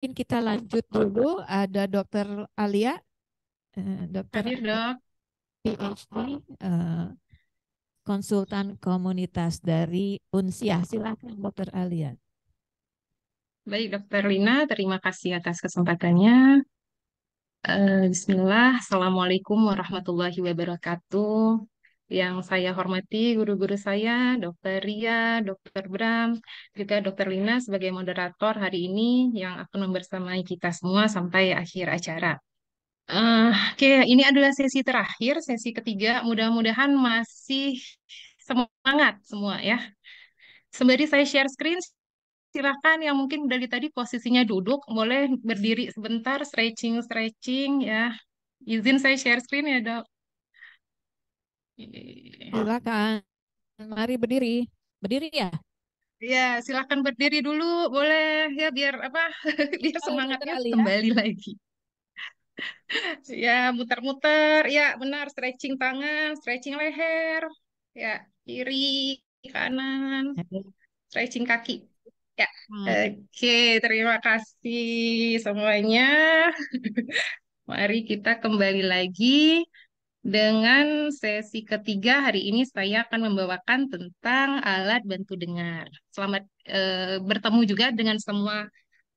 mungkin kita lanjut dulu ada dokter Alia uh, dokter Hadir, PhD uh, eh, konsultan komunitas dari Unsia silakan dokter Alia baik dokter Lina terima kasih atas kesempatannya uh, Bismillah Assalamualaikum warahmatullahi wabarakatuh yang saya hormati guru-guru saya, Dr. Ria, Dr. Bram, juga Dr. Lina sebagai moderator hari ini yang akan membersamai kita semua sampai akhir acara. Uh, Oke, okay, ini adalah sesi terakhir, sesi ketiga. Mudah-mudahan masih semangat semua ya. Sembari saya share screen, silakan yang mungkin dari tadi posisinya duduk, boleh berdiri sebentar, stretching-stretching ya. Izin saya share screen ya dok. Silakan. Mari berdiri. Berdiri ya? Iya, silakan berdiri dulu, boleh ya biar apa? biar semangatnya ya. kembali lagi. ya, muter-muter. Ya, benar stretching tangan, stretching leher. Ya, kiri, kanan. Stretching kaki. Ya. Hmm. Oke, terima kasih semuanya. Mari kita kembali lagi dengan sesi ketiga hari ini saya akan membawakan tentang alat bantu dengar. Selamat eh, bertemu juga dengan semua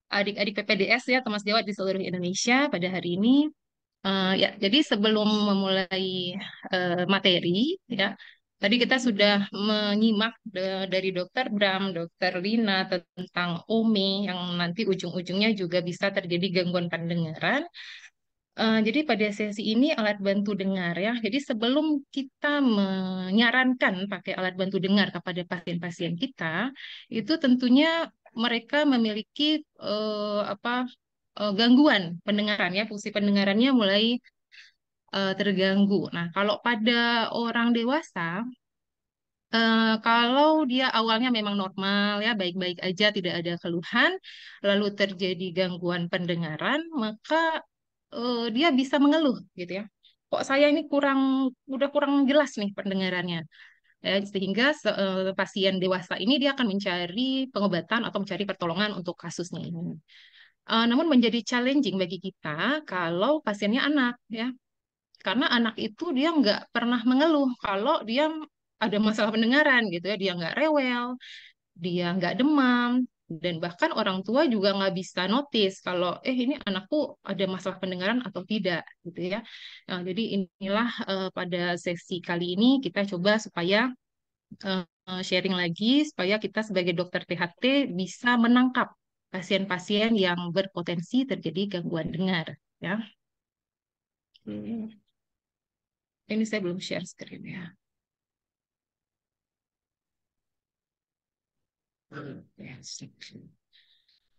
adik-adik PPDS ya, Thomas Dewa di seluruh Indonesia pada hari ini. Uh, ya, jadi sebelum memulai uh, materi, ya, tadi kita sudah menyimak dari Dokter Bram, Dokter Lina tentang Umi yang nanti ujung-ujungnya juga bisa terjadi gangguan pendengaran. Uh, jadi pada sesi ini alat bantu dengar ya. Jadi sebelum kita menyarankan pakai alat bantu dengar kepada pasien-pasien kita, itu tentunya mereka memiliki uh, apa uh, gangguan pendengaran ya, fungsi pendengarannya mulai uh, terganggu. Nah, kalau pada orang dewasa Uh, kalau dia awalnya memang normal ya baik-baik aja tidak ada keluhan lalu terjadi gangguan pendengaran maka uh, dia bisa mengeluh gitu ya kok saya ini kurang udah kurang jelas nih pendengarannya ya, sehingga uh, pasien dewasa ini dia akan mencari pengobatan atau mencari pertolongan untuk kasusnya ini. Uh, namun menjadi challenging bagi kita kalau pasiennya anak ya, karena anak itu dia nggak pernah mengeluh kalau dia ada masalah pendengaran gitu ya, dia nggak rewel, dia nggak demam, dan bahkan orang tua juga nggak bisa notice kalau eh ini anakku ada masalah pendengaran atau tidak gitu ya nah, jadi inilah uh, pada sesi kali ini kita coba supaya uh, sharing lagi supaya kita sebagai dokter THT bisa menangkap pasien-pasien yang berpotensi terjadi gangguan dengar ya hmm. ini saya belum share screen ya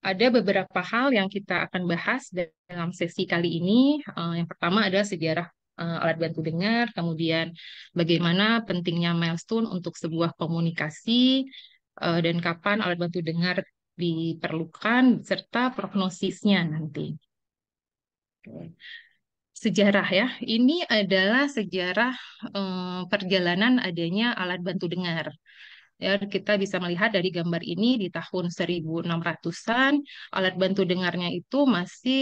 Ada beberapa hal yang kita akan bahas dalam sesi kali ini. Eh, yang pertama adalah sejarah eh, alat bantu dengar, kemudian bagaimana pentingnya milestone untuk sebuah komunikasi, eh, dan kapan alat bantu dengar diperlukan, serta prognosisnya nanti. Sejarah ya, ini adalah sejarah perjalanan adanya alat bantu dengar. Ya, kita bisa melihat dari gambar ini di tahun 1600-an alat bantu dengarnya itu masih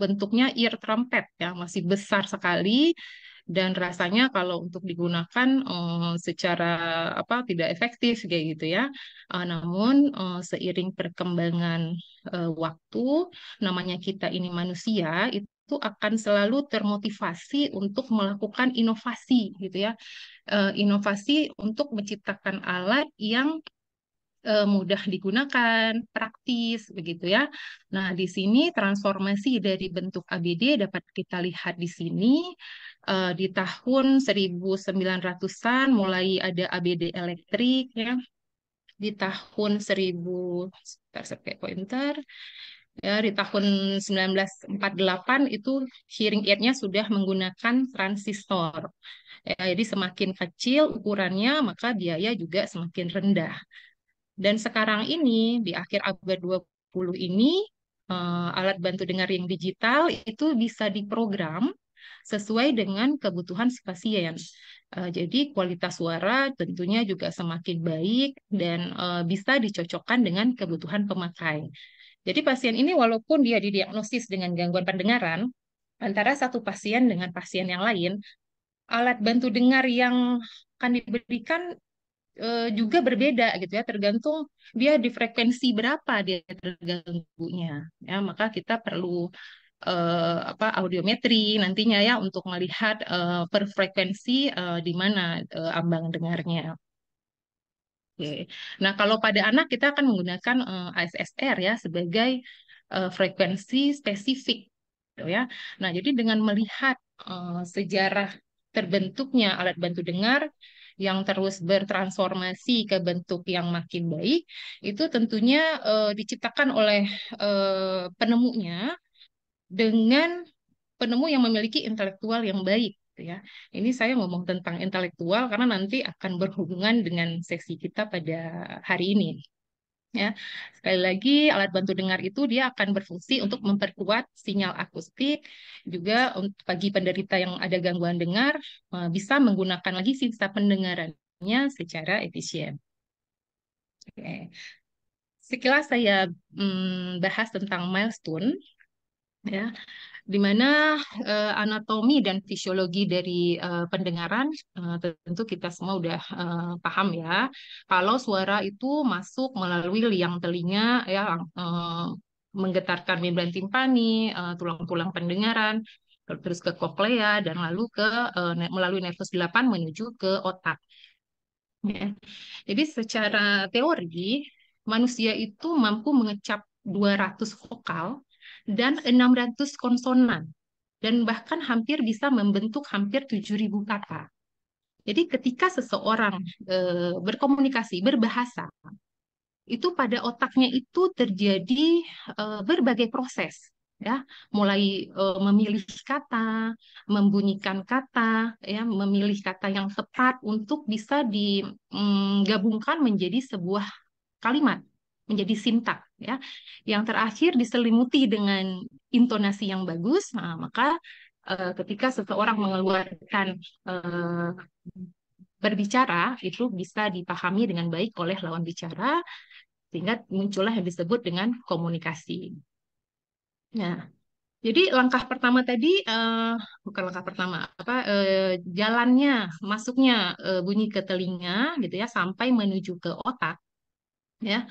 bentuknya ear trumpet ya, masih besar sekali dan rasanya kalau untuk digunakan uh, secara apa tidak efektif kayak gitu ya. Uh, namun uh, seiring perkembangan uh, waktu namanya kita ini manusia itu itu akan selalu termotivasi untuk melakukan inovasi gitu ya eh, inovasi untuk menciptakan alat yang eh, mudah digunakan praktis begitu ya nah di sini transformasi dari bentuk ABD dapat kita lihat di sini eh, di tahun 1900-an mulai ada ABD elektrik ya di tahun 1000 pointer ya, di tahun 1948 itu hearing aid-nya sudah menggunakan transistor. Ya, jadi semakin kecil ukurannya maka biaya juga semakin rendah. Dan sekarang ini di akhir abad 20 ini eh, alat bantu dengar yang digital itu bisa diprogram sesuai dengan kebutuhan si pasien. Eh, jadi kualitas suara tentunya juga semakin baik dan eh, bisa dicocokkan dengan kebutuhan pemakai. Jadi pasien ini walaupun dia didiagnosis dengan gangguan pendengaran, antara satu pasien dengan pasien yang lain, alat bantu dengar yang akan diberikan e, juga berbeda gitu ya, tergantung dia di frekuensi berapa dia terganggunya. Ya, maka kita perlu e, apa audiometri nantinya ya untuk melihat e, per frekuensi e, di mana e, ambang dengarnya. Oke. Nah, kalau pada anak kita akan menggunakan uh, eh, ASSR ya sebagai uh, frekuensi spesifik gitu ya. Nah, jadi dengan melihat uh, sejarah terbentuknya alat bantu dengar yang terus bertransformasi ke bentuk yang makin baik itu tentunya uh, diciptakan oleh uh, penemunya dengan penemu yang memiliki intelektual yang baik gitu ya. Ini saya ngomong tentang intelektual karena nanti akan berhubungan dengan seksi kita pada hari ini. Ya, sekali lagi alat bantu dengar itu dia akan berfungsi untuk memperkuat sinyal akustik juga untuk bagi penderita yang ada gangguan dengar e, bisa menggunakan lagi sisa pendengarannya secara efisien. Oke. Sekilas saya hmm, bahas tentang milestone ya di mana uh, anatomi dan fisiologi dari uh, pendengaran uh, tentu kita semua udah uh, paham ya. Kalau suara itu masuk melalui liang telinga ya uh, menggetarkan membran timpani, tulang-tulang uh, tulang pendengaran, terus ke koklea dan lalu ke uh, melalui nervus 8 menuju ke otak. Ya. Jadi secara teori manusia itu mampu mengecap 200 vokal dan 600 konsonan dan bahkan hampir bisa membentuk hampir 7.000 kata. Jadi ketika seseorang e, berkomunikasi, berbahasa, itu pada otaknya itu terjadi e, berbagai proses ya, mulai e, memilih kata, membunyikan kata, ya, memilih kata yang tepat untuk bisa digabungkan mm, menjadi sebuah kalimat menjadi sintak ya. Yang terakhir diselimuti dengan intonasi yang bagus, nah, maka uh, ketika seseorang mengeluarkan uh, berbicara itu bisa dipahami dengan baik oleh lawan bicara sehingga muncullah yang disebut dengan komunikasi. Nah, jadi langkah pertama tadi uh, bukan langkah pertama apa uh, jalannya masuknya uh, bunyi ke telinga gitu ya sampai menuju ke otak ya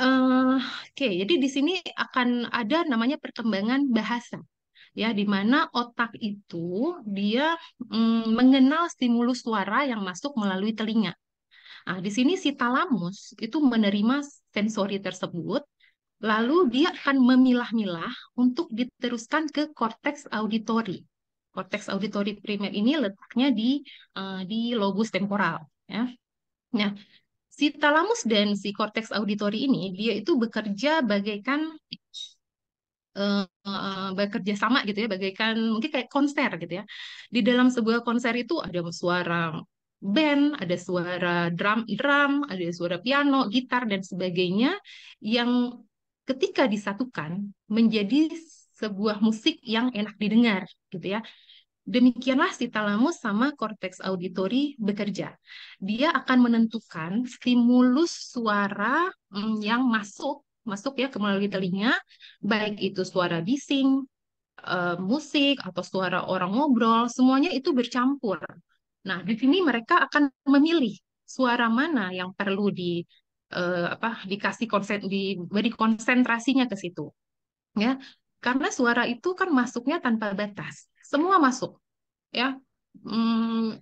Eh, oke, jadi di sini akan ada namanya perkembangan bahasa, ya, di mana otak itu dia mm, mengenal stimulus suara yang masuk melalui telinga. Nah, di sini si talamus itu menerima sensori tersebut, lalu dia akan memilah-milah untuk diteruskan ke korteks auditori. Korteks auditori primer ini letaknya di uh, di lobus temporal, ya. Nah, si talamus dan si korteks auditori ini dia itu bekerja bagaikan uh, bekerja sama gitu ya, bagaikan mungkin kayak konser gitu ya. Di dalam sebuah konser itu ada suara band, ada suara drum, drum, ada suara piano, gitar dan sebagainya yang ketika disatukan menjadi sebuah musik yang enak didengar gitu ya. Demikianlah si talamus sama korteks auditori bekerja. Dia akan menentukan stimulus suara mm, yang masuk, masuk ya melalui telinga, baik itu suara bising, eh, musik, atau suara orang ngobrol, semuanya itu bercampur. Nah, di sini mereka akan memilih suara mana yang perlu di eh, apa dikasih konsen diberi konsentrasinya ke situ. Ya, karena suara itu kan masuknya tanpa batas semua masuk ya hmm,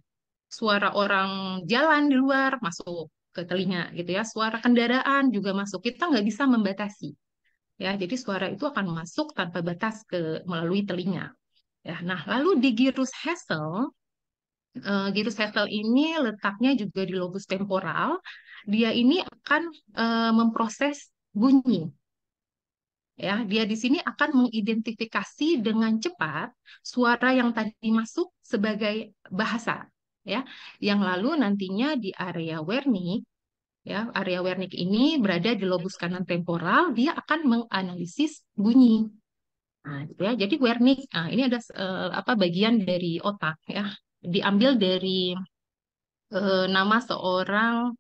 suara orang jalan di luar masuk ke telinga gitu ya suara kendaraan juga masuk kita nggak bisa membatasi ya jadi suara itu akan masuk tanpa batas ke melalui telinga ya nah lalu di gyrus Hessel uh, eh, gyrus Hessel ini letaknya juga di lobus temporal dia ini akan uh, memproses bunyi ya dia di sini akan mengidentifikasi dengan cepat suara yang tadi masuk sebagai bahasa ya yang lalu nantinya di area Wernicke ya area Wernicke ini berada di lobus kanan temporal dia akan menganalisis bunyi nah, gitu ya jadi Wernicke nah, ini ada eh, apa bagian dari otak ya diambil dari eh, nama seorang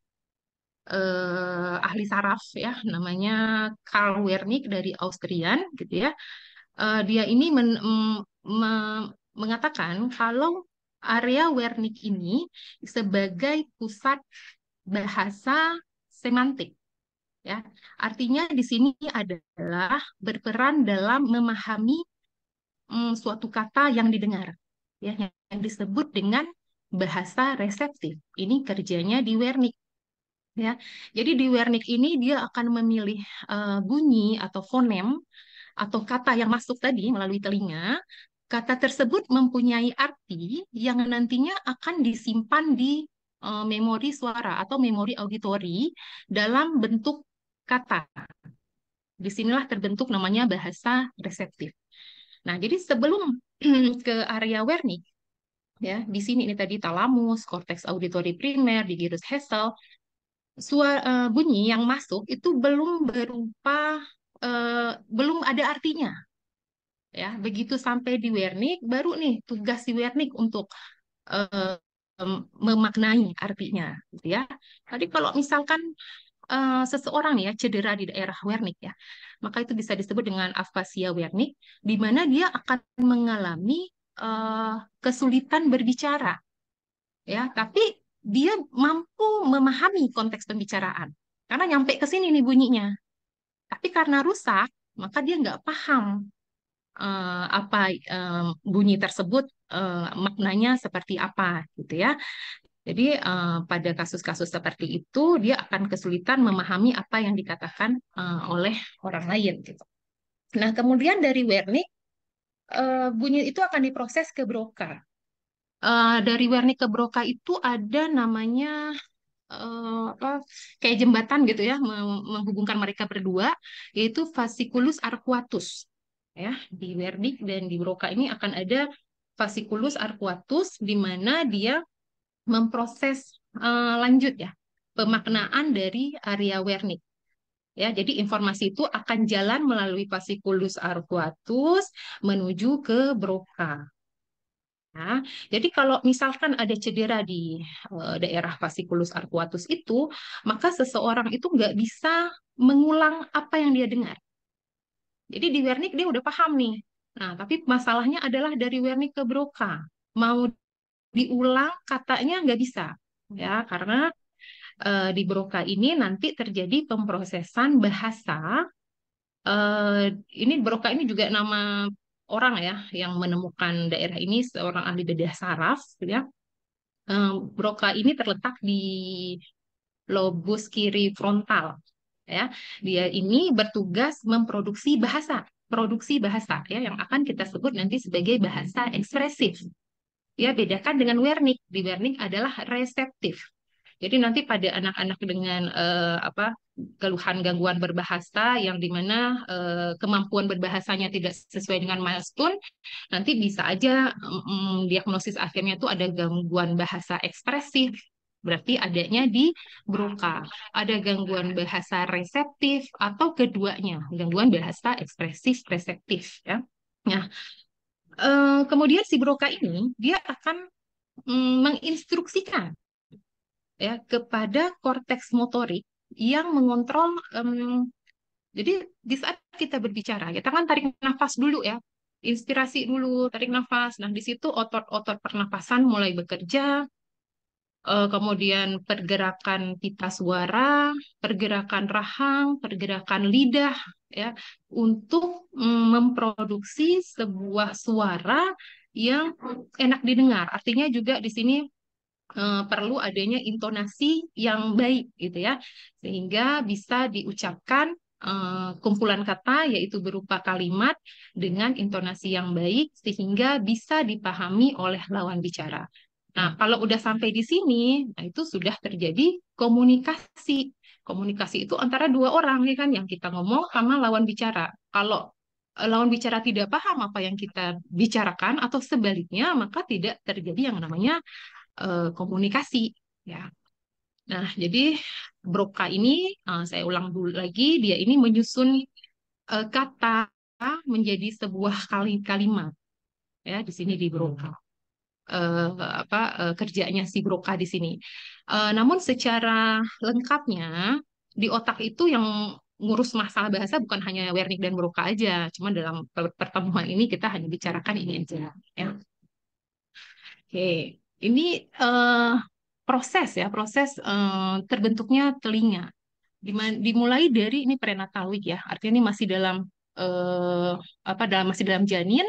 eh, ahli saraf ya namanya Karl Wernick dari Austrian gitu ya. Eh, dia ini men, mm, me, mengatakan kalau area Wernicke ini sebagai pusat bahasa semantik. Ya, artinya di sini adalah berperan dalam memahami mm, suatu kata yang didengar, ya, yang disebut dengan bahasa reseptif. Ini kerjanya di Wernicke ya. Jadi di Wernicke ini dia akan memilih uh, bunyi atau fonem atau kata yang masuk tadi melalui telinga. Kata tersebut mempunyai arti yang nantinya akan disimpan di uh, memori suara atau memori auditori dalam bentuk kata. Disinilah terbentuk namanya bahasa reseptif. Nah, jadi sebelum ke area Wernicke, ya di sini ini tadi talamus, korteks auditori primer di gyrus Hessel suara uh, eh, bunyi yang masuk itu belum berupa uh, belum ada artinya. Ya, begitu sampai di Wernik baru nih tugas di Wernik untuk uh, memaknai artinya gitu ya. Tadi kalau misalkan uh, seseorang ya cedera di daerah Wernick ya, maka itu bisa disebut dengan afasia Wernick, di mana dia akan mengalami uh, kesulitan berbicara, ya. Tapi dia mampu memahami konteks pembicaraan karena nyampe ke sini nih bunyinya tapi karena rusak maka dia nggak paham uh, apa uh, bunyi tersebut uh, maknanya seperti apa gitu ya jadi uh, pada kasus-kasus seperti itu dia akan kesulitan memahami apa yang dikatakan uh, oleh orang lain gitu nah kemudian dari Wernicke uh, bunyi itu akan diproses ke broker uh, dari Werni ke Broca itu ada namanya uh, apa, kayak jembatan gitu ya menghubungkan mereka berdua yaitu fasciculus arcuatus ya di Wernicke dan di Broca ini akan ada fasciculus arcuatus di mana dia memproses uh, lanjut ya pemaknaan dari area Wernik ya jadi informasi itu akan jalan melalui fasciculus arcuatus menuju ke Broca Ya, jadi kalau misalkan ada cedera di uh, daerah pasikulus arcuatus itu, maka seseorang itu nggak bisa mengulang apa yang dia dengar. Jadi di Wernicke dia udah paham nih. Nah, tapi masalahnya adalah dari Wernicke ke Broca. Mau diulang katanya nggak bisa. ya Karena uh, di Broca ini nanti terjadi pemprosesan bahasa Uh, ini Broca ini juga nama orang ya yang menemukan daerah ini seorang ahli bedah saraf ya Broca ini terletak di lobus kiri frontal ya dia ini bertugas memproduksi bahasa produksi bahasa ya yang akan kita sebut nanti sebagai bahasa ekspresif. Ya, bedakan dengan Wernicke. Di Wernicke adalah reseptif. Jadi nanti pada anak-anak dengan eh, apa keluhan gangguan berbahasa yang dimana uh, kemampuan berbahasanya tidak sesuai dengan milestone, nanti bisa aja um, diagnosis akhirnya itu ada gangguan bahasa ekspresif, berarti adanya di Broca. Ada gangguan bahasa reseptif atau keduanya, gangguan bahasa ekspresif reseptif ya. Nah, uh, kemudian si Broca ini dia akan um, menginstruksikan ya kepada korteks motorik yang mengontrol um, jadi di saat kita berbicara kita kan tarik nafas dulu ya inspirasi dulu tarik nafas nah di situ otot-otot pernapasan mulai bekerja uh, kemudian pergerakan pita suara pergerakan rahang pergerakan lidah ya untuk mm, memproduksi sebuah suara yang enak didengar artinya juga di sini Eh, perlu adanya intonasi yang baik gitu ya sehingga bisa diucapkan eh, kumpulan kata yaitu berupa kalimat dengan intonasi yang baik sehingga bisa dipahami oleh lawan bicara. Nah, kalau udah sampai di sini, nah itu sudah terjadi komunikasi. Komunikasi itu antara dua orang ya kan yang kita ngomong sama lawan bicara. Kalau eh, lawan bicara tidak paham apa yang kita bicarakan atau sebaliknya maka tidak terjadi yang namanya uh, komunikasi ya. Nah, jadi Broca ini uh, saya ulang dulu lagi, dia ini menyusun uh, kata menjadi sebuah kali kalimat. Ya, di sini di hmm. Broca. Uh, apa uh, kerjanya si Broca di sini. Uh, namun secara lengkapnya di otak itu yang ngurus masalah bahasa bukan hanya Wernick dan Broca aja, cuma dalam pertemuan ini kita hanya bicarakan ini aja, ya. Oke. Okay. Ini uh, proses ya, proses uh, terbentuknya telinga. Dimulai dari ini prenatal week ya, artinya ini masih dalam uh, apa dalam masih dalam janin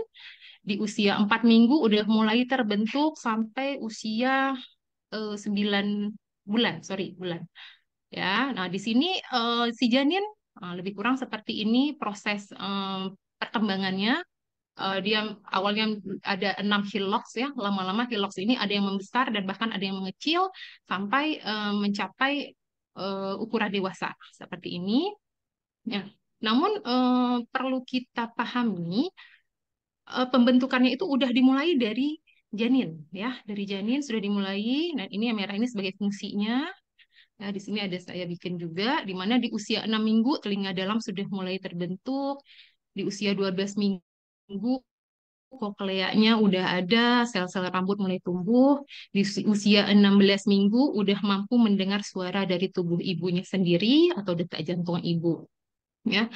di usia empat minggu udah mulai terbentuk sampai usia uh, bulan, sorry bulan. Ya, nah di sini uh, si janin uh, lebih kurang seperti ini proses uh, perkembangannya uh, dia awalnya ada enam hillocks ya lama-lama hillocks ini ada yang membesar dan bahkan ada yang mengecil sampai uh, mencapai uh, ukuran dewasa seperti ini ya namun uh, perlu kita pahami uh, pembentukannya itu udah dimulai dari janin ya dari janin sudah dimulai dan ini yang merah ini sebagai fungsinya Ya, di sini ada saya bikin juga, di mana di usia 6 minggu telinga dalam sudah mulai terbentuk, di usia 12 minggu minggu kokleanya udah ada, sel-sel rambut mulai tumbuh, di usia 16 minggu udah mampu mendengar suara dari tubuh ibunya sendiri atau detak jantung ibu. Ya.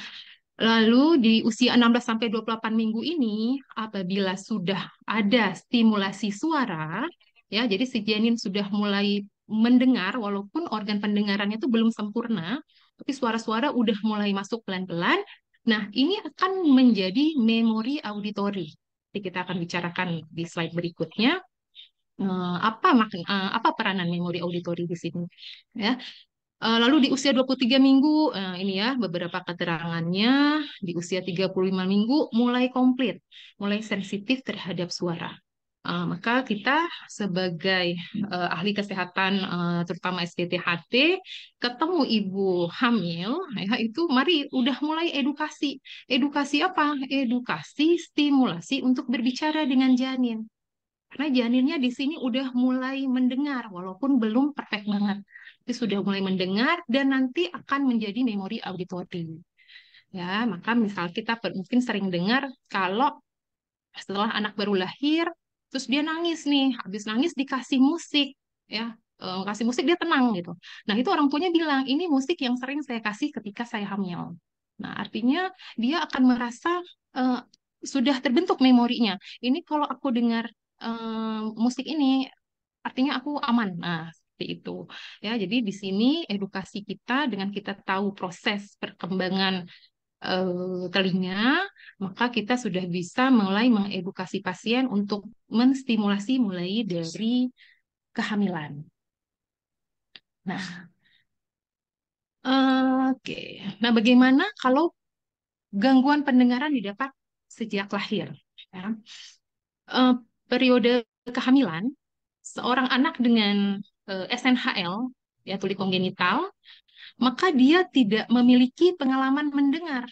Lalu di usia 16 sampai 28 minggu ini apabila sudah ada stimulasi suara, ya jadi si janin sudah mulai mendengar walaupun organ pendengarannya itu belum sempurna, tapi suara-suara udah mulai masuk pelan-pelan Nah, ini akan menjadi memori auditori. Jadi kita akan bicarakan di slide berikutnya eh, apa makan eh, apa peranan memori auditori di sini ya eh, lalu di usia 23 minggu ini ya beberapa keterangannya di usia 35 minggu mulai komplit mulai sensitif terhadap suara Uh, maka kita sebagai uh, ahli kesehatan uh, terutama SPTHT ketemu ibu hamil ya itu mari udah mulai edukasi. Edukasi apa? Edukasi stimulasi untuk berbicara dengan janin. Karena janinnya di sini udah mulai mendengar walaupun belum perfect banget. Tapi sudah mulai mendengar dan nanti akan menjadi memori auditori. Ya, maka misal kita mungkin sering dengar kalau setelah anak baru lahir terus dia nangis nih habis nangis dikasih musik ya kasih eh, musik dia tenang gitu nah itu orang tuanya bilang ini musik yang sering saya kasih ketika saya hamil nah artinya dia akan merasa uh, sudah terbentuk memorinya ini kalau aku dengar eh, musik ini artinya aku aman nah seperti itu ya jadi di sini edukasi kita dengan kita tahu proses perkembangan Eh, telinga, maka kita sudah bisa mulai mengedukasi pasien untuk menstimulasi mulai dari kehamilan. Nah, oke. Okay. Nah, bagaimana kalau gangguan pendengaran didapat sejak lahir? Ya? Uh, periode kehamilan, seorang anak dengan uh, eh, SNHL ya tulik kongenital, maka dia tidak memiliki pengalaman mendengar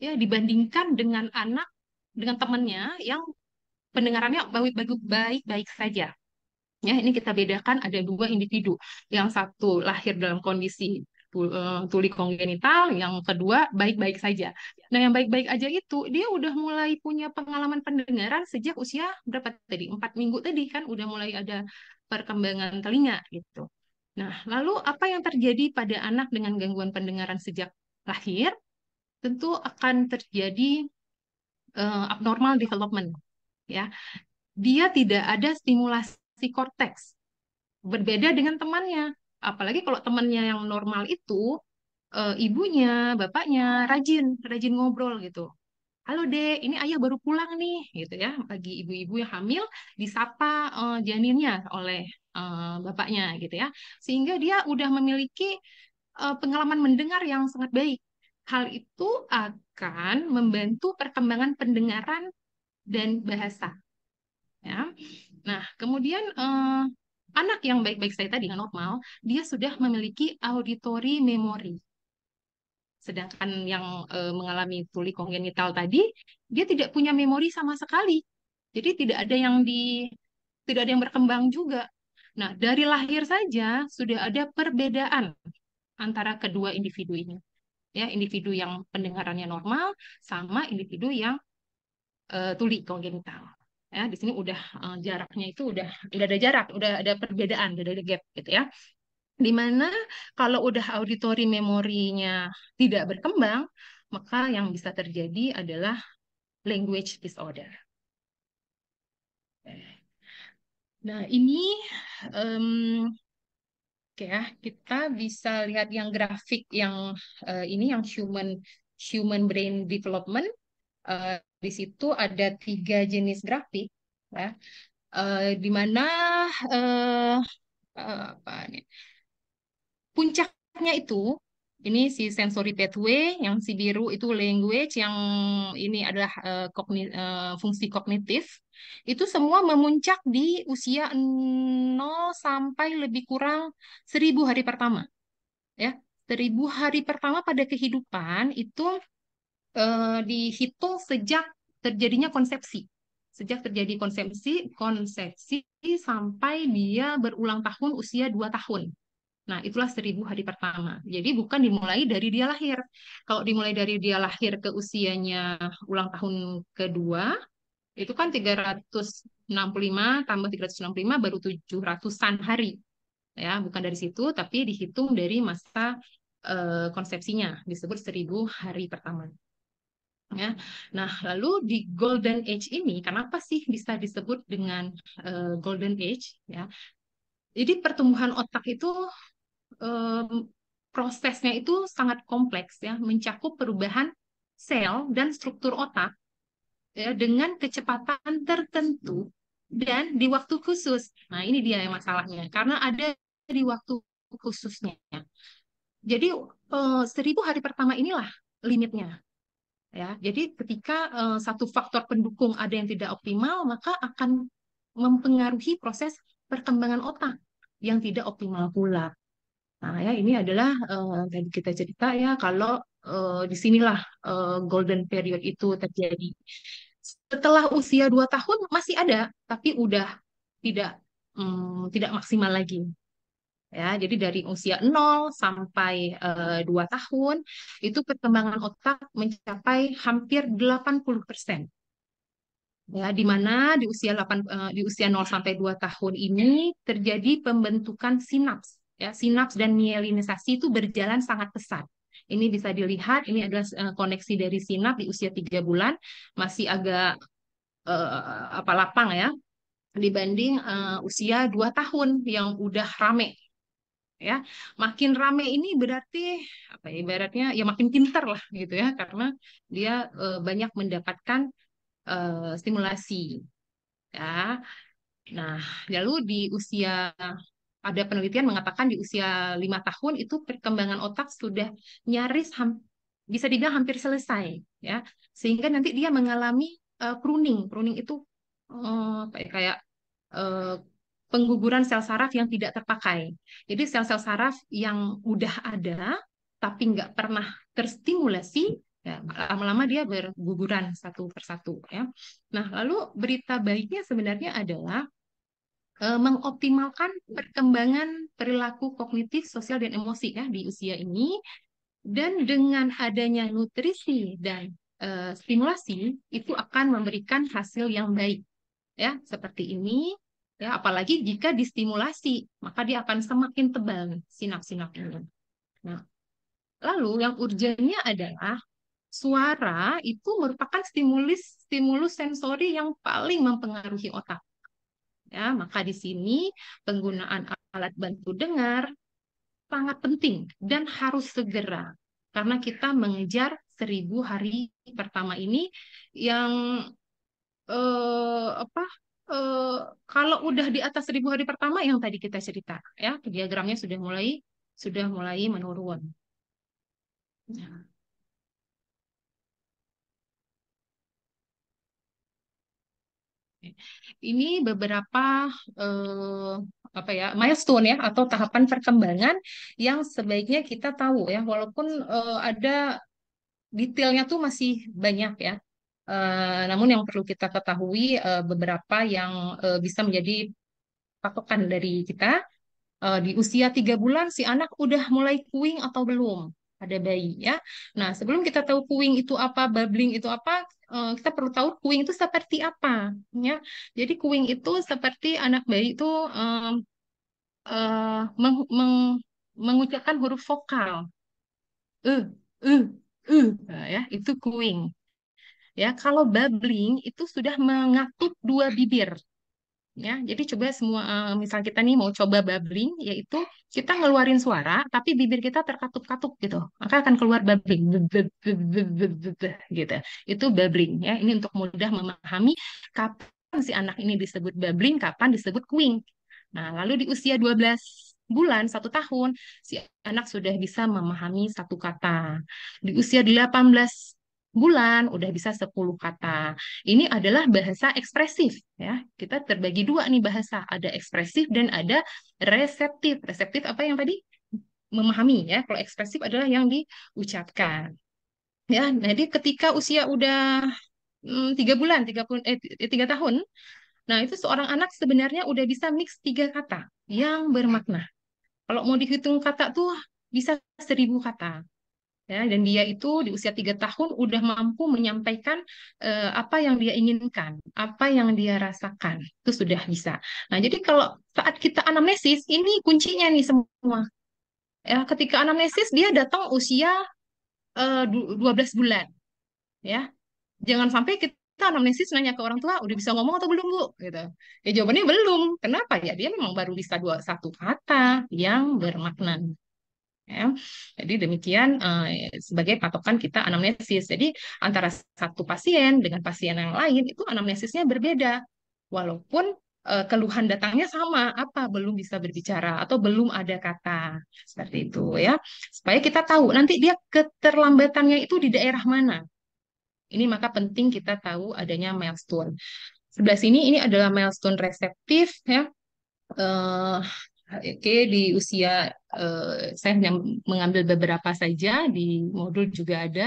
ya dibandingkan dengan anak dengan temannya yang pendengarannya baik-baik saja. Ya, ini kita bedakan ada dua individu. Yang satu lahir dalam kondisi eh, tuli kongenital, yang kedua baik-baik saja. Nah, yang baik-baik aja itu dia udah mulai punya pengalaman pendengaran sejak usia berapa tadi? Empat minggu tadi kan udah mulai ada perkembangan telinga gitu. Nah, lalu apa yang terjadi pada anak dengan gangguan pendengaran sejak lahir? Tentu akan terjadi uh, abnormal development. Ya, dia tidak ada stimulasi korteks. Berbeda dengan temannya. Apalagi kalau temannya yang normal itu uh, ibunya, bapaknya rajin, rajin ngobrol gitu halo dek, ini ayah baru pulang nih, gitu ya. Bagi ibu-ibu yang hamil, disapa uh, janinnya oleh uh, bapaknya, gitu ya. Sehingga dia udah memiliki uh, pengalaman mendengar yang sangat baik. Hal itu akan membantu perkembangan pendengaran dan bahasa. Ya. Nah, kemudian uh, anak yang baik-baik saya tadi yang normal, dia sudah memiliki auditory memory. Sedangkan yang e, mengalami tuli kongenital tadi, dia tidak punya memori sama sekali. Jadi tidak ada yang di tidak ada yang berkembang juga. Nah, dari lahir saja sudah ada perbedaan antara kedua individu ini. Ya, individu yang pendengarannya normal sama individu yang e, tuli kongenital ya di sini udah uh, jaraknya itu udah udah ada jarak udah ada perbedaan udah ada gap gitu ya Dimana kalau udah auditori memorinya tidak berkembang, maka yang bisa terjadi adalah language disorder. Nah, ini um, oke ya, kita bisa lihat yang grafik yang uh, ini yang human human brain development. Uh, di situ ada tiga jenis grafik ya. Uh, di mana uh, uh, apa nih? puncaknya itu ini si sensory pathway yang si biru itu language yang ini adalah uh, eh, kogni, uh, eh, fungsi kognitif itu semua memuncak di usia 0 sampai lebih kurang 1000 hari pertama ya 1000 hari pertama pada kehidupan itu uh, dihitung sejak terjadinya konsepsi sejak terjadi konsepsi konsepsi sampai dia berulang tahun usia 2 tahun Nah, itulah seribu hari pertama. Jadi bukan dimulai dari dia lahir. Kalau dimulai dari dia lahir ke usianya ulang tahun kedua, itu kan 365 tambah 365 baru 700-an hari. Ya, bukan dari situ, tapi dihitung dari masa e, konsepsinya, disebut seribu hari pertama. Ya. Nah, lalu di Golden Age ini, kenapa sih bisa disebut dengan e, Golden Age? Ya, jadi pertumbuhan otak itu um, prosesnya itu sangat kompleks ya, mencakup perubahan sel dan struktur otak ya, dengan kecepatan tertentu dan di waktu khusus. Nah, ini dia yang masalahnya karena ada di waktu khususnya. Jadi eh, seribu hari pertama inilah limitnya. Ya, jadi ketika eh, satu faktor pendukung ada yang tidak optimal, maka akan mempengaruhi proses perkembangan otak yang tidak optimal pula. Nah, ya ini adalah uh, tadi kita cerita ya kalau uh, eh, disinilah uh, eh, golden period itu terjadi. Setelah usia 2 tahun masih ada, tapi udah tidak um, tidak maksimal lagi. Ya, jadi dari usia 0 sampai uh, 2 tahun itu perkembangan otak mencapai hampir 80%. Ya, di mana di usia 8 uh, di usia 0 sampai 2 tahun ini terjadi pembentukan sinaps ya, sinaps dan mielinisasi itu berjalan sangat pesat. Ini bisa dilihat, ini adalah eh, koneksi dari sinap di usia tiga bulan, masih agak uh, apa lapang ya, dibanding uh, usia dua tahun yang udah rame ya makin rame ini berarti apa ya, ibaratnya ya makin pintar lah gitu ya karena dia e, banyak mendapatkan e, stimulasi ya nah lalu di usia ada penelitian mengatakan di usia lima tahun itu perkembangan otak sudah nyaris bisa dibilang hampir selesai ya sehingga nanti dia mengalami uh, pruning pruning itu uh, kayak uh, pengguguran sel saraf yang tidak terpakai jadi sel-sel saraf yang udah ada tapi nggak pernah terstimulasi ya lama-lama dia berguguran satu persatu ya nah lalu berita baiknya sebenarnya adalah Eh, mengoptimalkan perkembangan perilaku kognitif, sosial, dan emosi ya di usia ini. Dan dengan adanya nutrisi dan e, stimulasi itu akan memberikan hasil yang baik ya seperti ini ya apalagi jika distimulasi maka dia akan semakin tebal sinap-sinapnya. Nah, lalu yang urgennya adalah suara itu merupakan stimulus stimulus sensori yang paling mempengaruhi otak Ya, maka di sini penggunaan alat bantu dengar sangat penting dan harus segera karena kita mengejar seribu hari pertama ini yang eh, apa eh, kalau udah di atas seribu hari pertama yang tadi kita cerita ya diagramnya sudah mulai sudah mulai menurun. ya ini beberapa eh, apa ya milestone ya atau tahapan perkembangan yang sebaiknya kita tahu ya walaupun eh, ada detailnya tuh masih banyak ya. Eh, namun yang perlu kita ketahui eh, beberapa yang eh, bisa menjadi patokan dari kita eh, di usia tiga bulan si anak udah mulai kuing atau belum ada bayi ya. Nah sebelum kita tahu kuing itu apa, bubbling itu apa, uh, kita perlu tahu kuing itu seperti apa ya jadi kuing itu seperti anak bayi itu um, uh, meng, meng, mengucapkan huruf vokal uh, uh, uh, ya itu kuing ya kalau babbling itu sudah mengatup dua bibir ya. Jadi coba semua eh, misal kita nih mau coba bubbling yaitu kita ngeluarin suara tapi bibir kita terkatup-katup gitu. Maka akan keluar bubbling gitu. Itu bubbling ya. Ini untuk mudah memahami kapan si anak ini disebut bubbling, kapan disebut queen Nah, lalu di usia 12 bulan, satu tahun, si anak sudah bisa memahami satu kata. Di usia 18 bulan, udah bisa 10 kata. Ini adalah bahasa ekspresif ya. Kita terbagi dua nih bahasa, ada ekspresif dan ada reseptif. Reseptif apa yang tadi? memahami ya. Kalau ekspresif adalah yang diucapkan. Ya, jadi ketika usia udah hmm, tiga hmm, bulan, 3 eh tiga tahun, nah itu seorang anak sebenarnya udah bisa mix tiga kata yang bermakna. Kalau mau dihitung kata tuh bisa seribu kata ya dan dia itu di usia tiga tahun udah mampu menyampaikan uh, apa yang dia inginkan apa yang dia rasakan itu sudah bisa nah jadi kalau saat kita anamnesis ini kuncinya nih semua ya ketika anamnesis dia datang usia uh, belas bulan ya jangan sampai kita kita anamnesis nanya ke orang tua udah bisa ngomong atau belum bu gitu ya jawabannya belum kenapa ya dia memang baru bisa dua satu kata yang bermakna Ya. Jadi demikian uh, sebagai patokan kita anamnesis. Jadi antara satu pasien dengan pasien yang lain itu anamnesisnya berbeda. Walaupun uh, keluhan datangnya sama, apa belum bisa berbicara atau belum ada kata. Seperti itu ya. Supaya kita tahu nanti dia keterlambatannya itu di daerah mana. Ini maka penting kita tahu adanya milestone. Sebelah sini ini adalah milestone reseptif ya. Uh, Oke, di usia uh, saya hanya mengambil beberapa saja, di modul juga ada.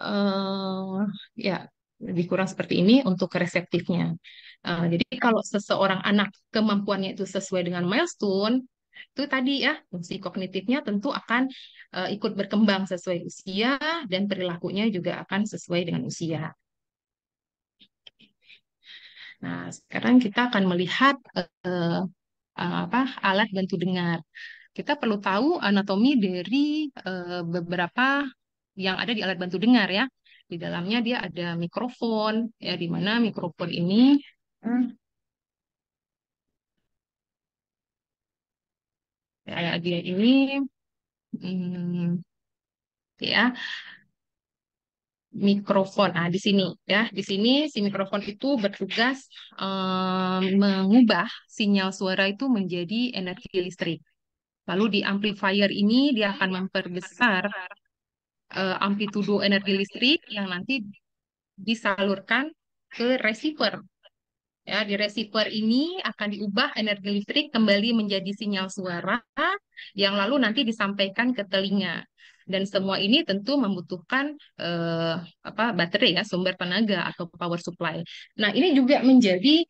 Uh, ya, lebih kurang seperti ini untuk reseptifnya. Uh, jadi kalau seseorang anak kemampuannya itu sesuai dengan milestone, itu tadi ya fungsi kognitifnya tentu akan uh, ikut berkembang sesuai usia dan perilakunya juga akan sesuai dengan usia. Nah, sekarang kita akan melihat uh, Eh, apa alat bantu dengar. Kita perlu tahu anatomi dari uh, beberapa yang ada di alat bantu dengar ya. Di dalamnya dia ada mikrofon ya di mana mikrofon ini hmm. ya dia ini hmm, ya mikrofon. Ah, di sini ya, di sini si mikrofon itu bertugas um, mengubah sinyal suara itu menjadi energi listrik. Lalu di amplifier ini dia akan memperbesar uh, amplitudo energi listrik yang nanti disalurkan ke receiver. Ya, di receiver ini akan diubah energi listrik kembali menjadi sinyal suara yang lalu nanti disampaikan ke telinga dan semua ini tentu membutuhkan eh, apa baterai ya sumber tenaga atau power supply. Nah ini juga menjadi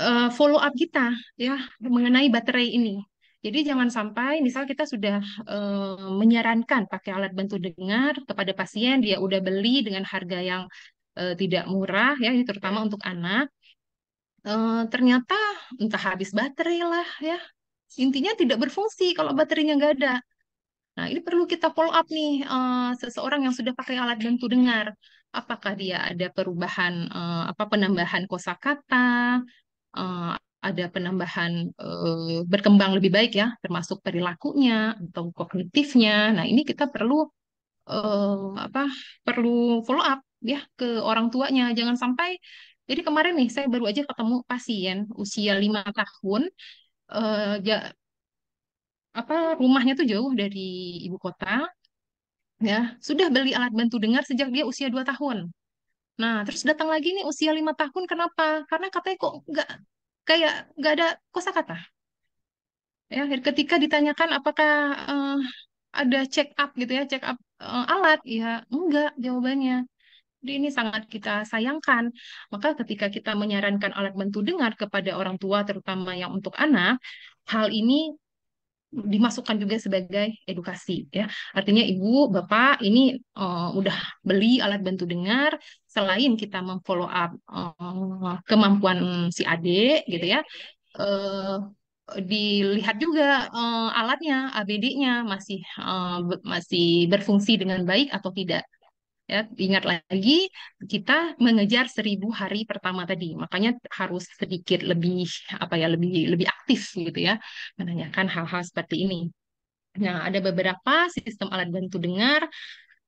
eh, follow up kita ya mengenai baterai ini. Jadi jangan sampai misal kita sudah eh, menyarankan pakai alat bantu dengar kepada pasien dia udah beli dengan harga yang eh, tidak murah ya ini terutama untuk anak. Uh, ternyata entah habis baterai lah ya intinya tidak berfungsi kalau baterainya nggak ada Nah, ini perlu kita follow up nih uh, seseorang yang sudah pakai alat bantu dengar. Apakah dia ada perubahan uh, apa penambahan kosakata, uh, ada penambahan uh, berkembang lebih baik ya, termasuk perilakunya atau kognitifnya. Nah, ini kita perlu uh, apa? Perlu follow up ya ke orang tuanya. Jangan sampai jadi kemarin nih saya baru aja ketemu pasien usia lima tahun uh, ya apa rumahnya tuh jauh dari ibu kota ya sudah beli alat bantu dengar sejak dia usia 2 tahun nah terus datang lagi nih usia lima tahun kenapa karena katanya kok nggak kayak nggak ada kosakata ya ketika ditanyakan apakah uh, ada check up gitu ya check up uh, alat ya enggak jawabannya jadi ini sangat kita sayangkan maka ketika kita menyarankan alat bantu dengar kepada orang tua terutama yang untuk anak hal ini dimasukkan juga sebagai edukasi ya artinya ibu bapak ini uh, udah beli alat bantu dengar selain kita memfollow up uh, kemampuan si adik gitu ya uh, dilihat juga uh, alatnya ABD-nya masih uh, masih berfungsi dengan baik atau tidak Ya, ingat lagi kita mengejar seribu hari pertama tadi, makanya harus sedikit lebih apa ya lebih lebih aktif gitu ya menanyakan hal-hal seperti ini. Nah, ada beberapa sistem alat bantu dengar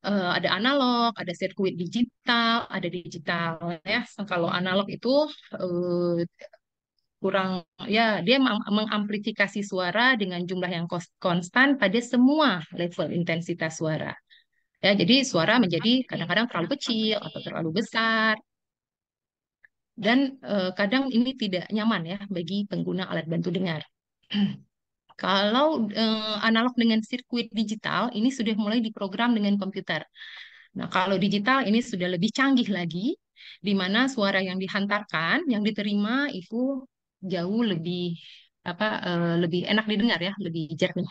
uh, ada analog, ada sirkuit digital, ada digital ya. Kalau analog itu uh, kurang ya dia mengamplifikasi suara dengan jumlah yang konstan pada semua level intensitas suara. Ya, jadi suara menjadi kadang-kadang terlalu kecil atau terlalu besar. Dan eh, kadang ini tidak nyaman ya bagi pengguna alat bantu dengar. Kalau eh, analog dengan sirkuit digital ini sudah mulai diprogram dengan komputer. Nah, kalau digital ini sudah lebih canggih lagi di mana suara yang dihantarkan, yang diterima itu jauh lebih apa eh, lebih enak didengar ya, lebih jernih.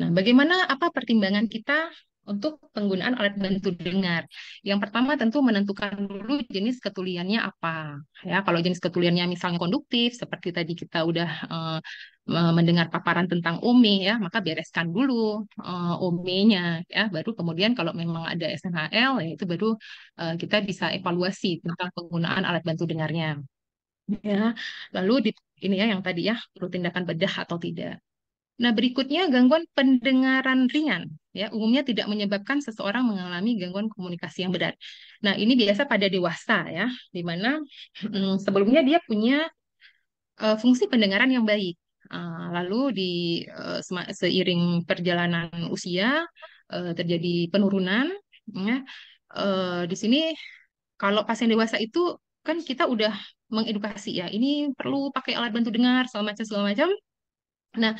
Nah, bagaimana apa pertimbangan kita untuk penggunaan alat bantu dengar. Yang pertama tentu menentukan dulu jenis ketuliannya apa. Ya, kalau jenis ketuliannya misalnya konduktif seperti tadi kita udah uh, mendengar paparan tentang OME ya, maka bereskan dulu uh, eh, OME-nya ya, baru kemudian kalau memang ada SNHL ya itu baru uh, kita bisa evaluasi tentang penggunaan alat bantu dengarnya. Ya, lalu di, ini ya yang tadi ya perlu tindakan bedah atau tidak. Nah, berikutnya gangguan pendengaran ringan ya, umumnya tidak menyebabkan seseorang mengalami gangguan komunikasi yang berat. Nah, ini biasa pada dewasa ya, di mana hmm, sebelumnya dia punya uh, fungsi pendengaran yang baik. Uh, lalu di uh, seiring perjalanan usia uh, terjadi penurunan ya. Uh, di sini kalau pasien dewasa itu kan kita udah mengedukasi ya, ini perlu pakai alat bantu dengar segala macam segala macam Nah,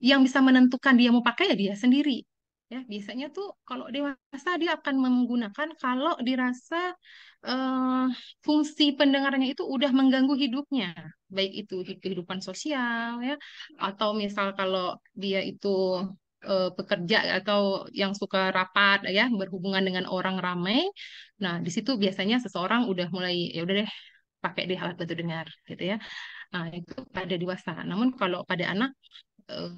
yang bisa menentukan dia mau pakai ya dia sendiri. Ya, biasanya tuh kalau dewasa dia akan menggunakan kalau dirasa uh, fungsi pendengarannya itu udah mengganggu hidupnya, baik itu kehidupan sosial ya, atau misal kalau dia itu uh, pekerja atau yang suka rapat ya, berhubungan dengan orang ramai. Nah, di situ biasanya seseorang udah mulai ya udah deh pakai di alat bantu dengar gitu ya. Nah, itu pada dewasa. Namun kalau pada anak uh,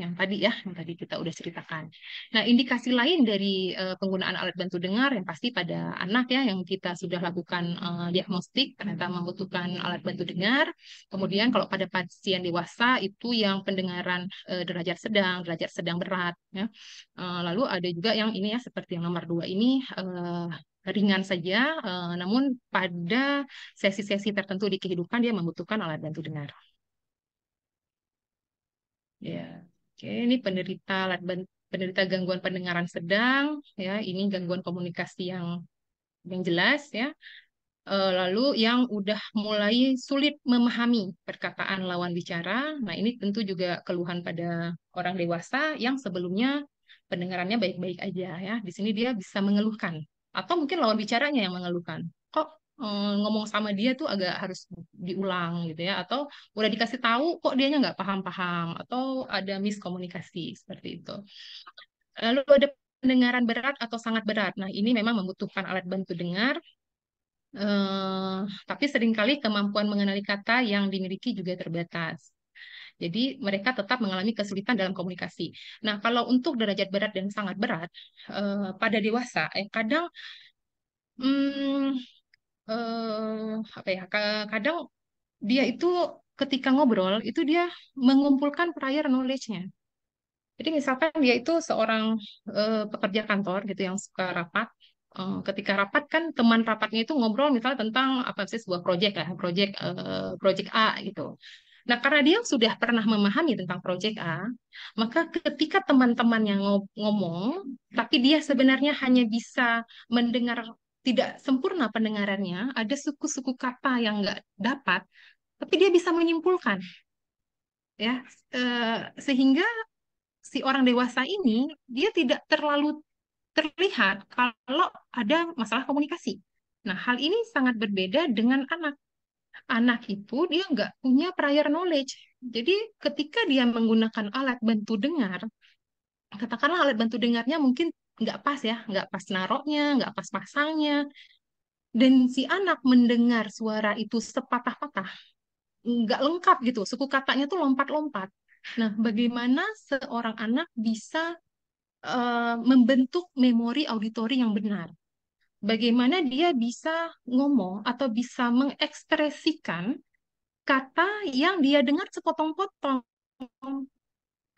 yang tadi ya, yang tadi kita udah ceritakan. Nah, indikasi lain dari uh, penggunaan alat bantu dengar yang pasti pada anak ya, yang kita sudah lakukan uh, diagnostik ternyata membutuhkan alat bantu dengar. Kemudian kalau pada pasien dewasa itu yang pendengaran uh, derajat sedang, derajat sedang berat. Ya. Uh, lalu ada juga yang ini ya seperti yang nomor dua ini uh, ringan saja, namun pada sesi-sesi tertentu di kehidupan dia membutuhkan alat bantu dengar. Ya. Oke, ini penderita penderita gangguan pendengaran sedang ya, ini gangguan komunikasi yang yang jelas ya. Eh, lalu yang udah mulai sulit memahami perkataan lawan bicara. Nah, ini tentu juga keluhan pada orang dewasa yang sebelumnya pendengarannya baik-baik aja ya. Di sini dia bisa mengeluhkan atau mungkin lawan bicaranya yang mengeluhkan. Kok Eh, ngomong sama dia tuh agak harus diulang gitu ya atau udah dikasih tahu kok dianya nggak paham-paham atau ada miskomunikasi seperti itu. Lalu ada pendengaran berat atau sangat berat. Nah, ini memang membutuhkan alat bantu dengar Uh, tapi seringkali kemampuan mengenali kata yang dimiliki juga terbatas. Jadi mereka tetap mengalami kesulitan dalam komunikasi. Nah, kalau untuk derajat berat dan sangat berat uh, pada dewasa, eh, kadang hmm, eh, apa ya kadang dia itu ketika ngobrol itu dia mengumpulkan prior knowledge-nya. Jadi misalkan dia itu seorang eh, pekerja kantor gitu yang suka rapat. Eh, ketika rapat kan teman rapatnya itu ngobrol misalnya tentang apa sih sebuah proyek lah, proyek eh, proyek A gitu. Nah, karena dia sudah pernah memahami tentang proyek A, maka ketika teman-teman yang ngomong, tapi dia sebenarnya hanya bisa mendengar tidak sempurna pendengarannya, ada suku-suku kata yang nggak dapat, tapi dia bisa menyimpulkan, ya e, sehingga si orang dewasa ini dia tidak terlalu terlihat kalau ada masalah komunikasi. Nah, hal ini sangat berbeda dengan anak. Anak itu dia nggak punya prior knowledge. Jadi ketika dia menggunakan alat bantu dengar, katakanlah alat bantu dengarnya mungkin nggak pas ya nggak pas naroknya nggak pas pasangnya dan si anak mendengar suara itu sepatah-patah nggak lengkap gitu suku katanya tuh lompat-lompat nah bagaimana seorang anak bisa uh, membentuk memori auditori yang benar bagaimana dia bisa ngomong atau bisa mengekspresikan kata yang dia dengar sepotong-potong.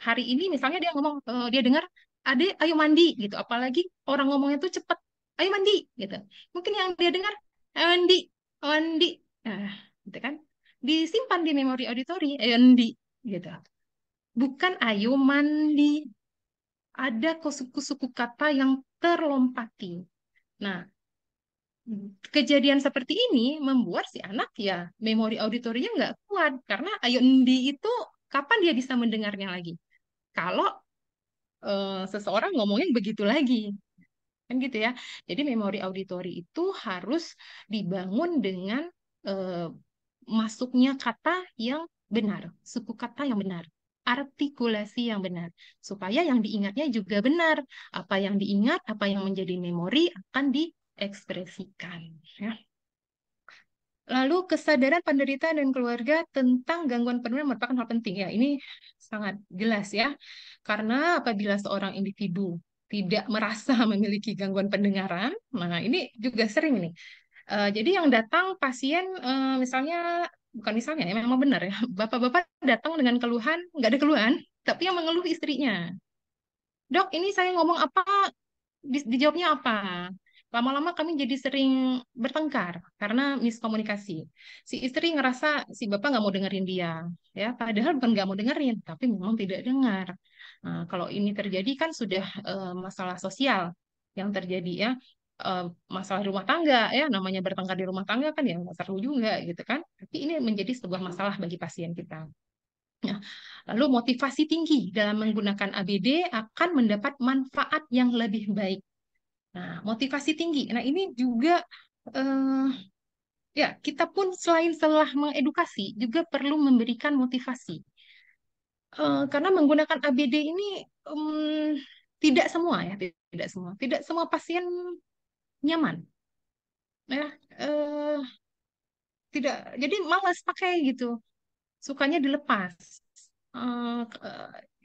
Hari ini misalnya dia ngomong, uh, dia dengar ade ayo mandi gitu apalagi orang ngomongnya tuh cepet ayo mandi gitu mungkin yang dia dengar ayo mandi mandi nah gitu kan disimpan di memori auditori ayo mandi gitu bukan ayo mandi ada kosuku suku kata yang terlompati nah kejadian seperti ini membuat si anak ya memori auditorinya nggak kuat karena ayo endi itu kapan dia bisa mendengarnya lagi kalau uh, seseorang ngomongnya begitu lagi kan gitu ya jadi memori auditori itu harus dibangun dengan uh, masuknya kata yang benar suku kata yang benar artikulasi yang benar supaya yang diingatnya juga benar apa yang diingat apa yang menjadi memori akan diekspresikan ya Lalu kesadaran penderita dan keluarga tentang gangguan penurunan merupakan hal penting ya. Ini sangat jelas ya. Karena apabila seorang individu tidak merasa memiliki gangguan pendengaran, nah ini juga sering nih. Eh, jadi yang datang pasien eh, misalnya bukan misalnya ya memang benar ya. Bapak-bapak datang dengan keluhan, nggak ada keluhan, tapi yang mengeluh istrinya. Dok, ini saya ngomong apa, di, dijawabnya apa? lama-lama kami jadi sering bertengkar karena miskomunikasi. Si istri ngerasa si bapak nggak mau dengerin dia, ya padahal bukan nggak mau dengerin, tapi memang tidak dengar. Nah, kalau ini terjadi kan sudah uh, masalah sosial yang terjadi ya uh, masalah rumah tangga ya namanya bertengkar di rumah tangga kan ya nggak seru juga gitu kan. Tapi ini menjadi sebuah masalah bagi pasien kita. Nah, lalu motivasi tinggi dalam menggunakan ABD akan mendapat manfaat yang lebih baik Nah, motivasi tinggi. Nah, ini juga eh, ya kita pun selain setelah mengedukasi juga perlu memberikan motivasi. Eh, karena menggunakan ABD ini um, tidak semua ya, tidak semua, tidak semua pasien nyaman. Ya, eh, tidak. Jadi malas pakai gitu. Sukanya dilepas. uh,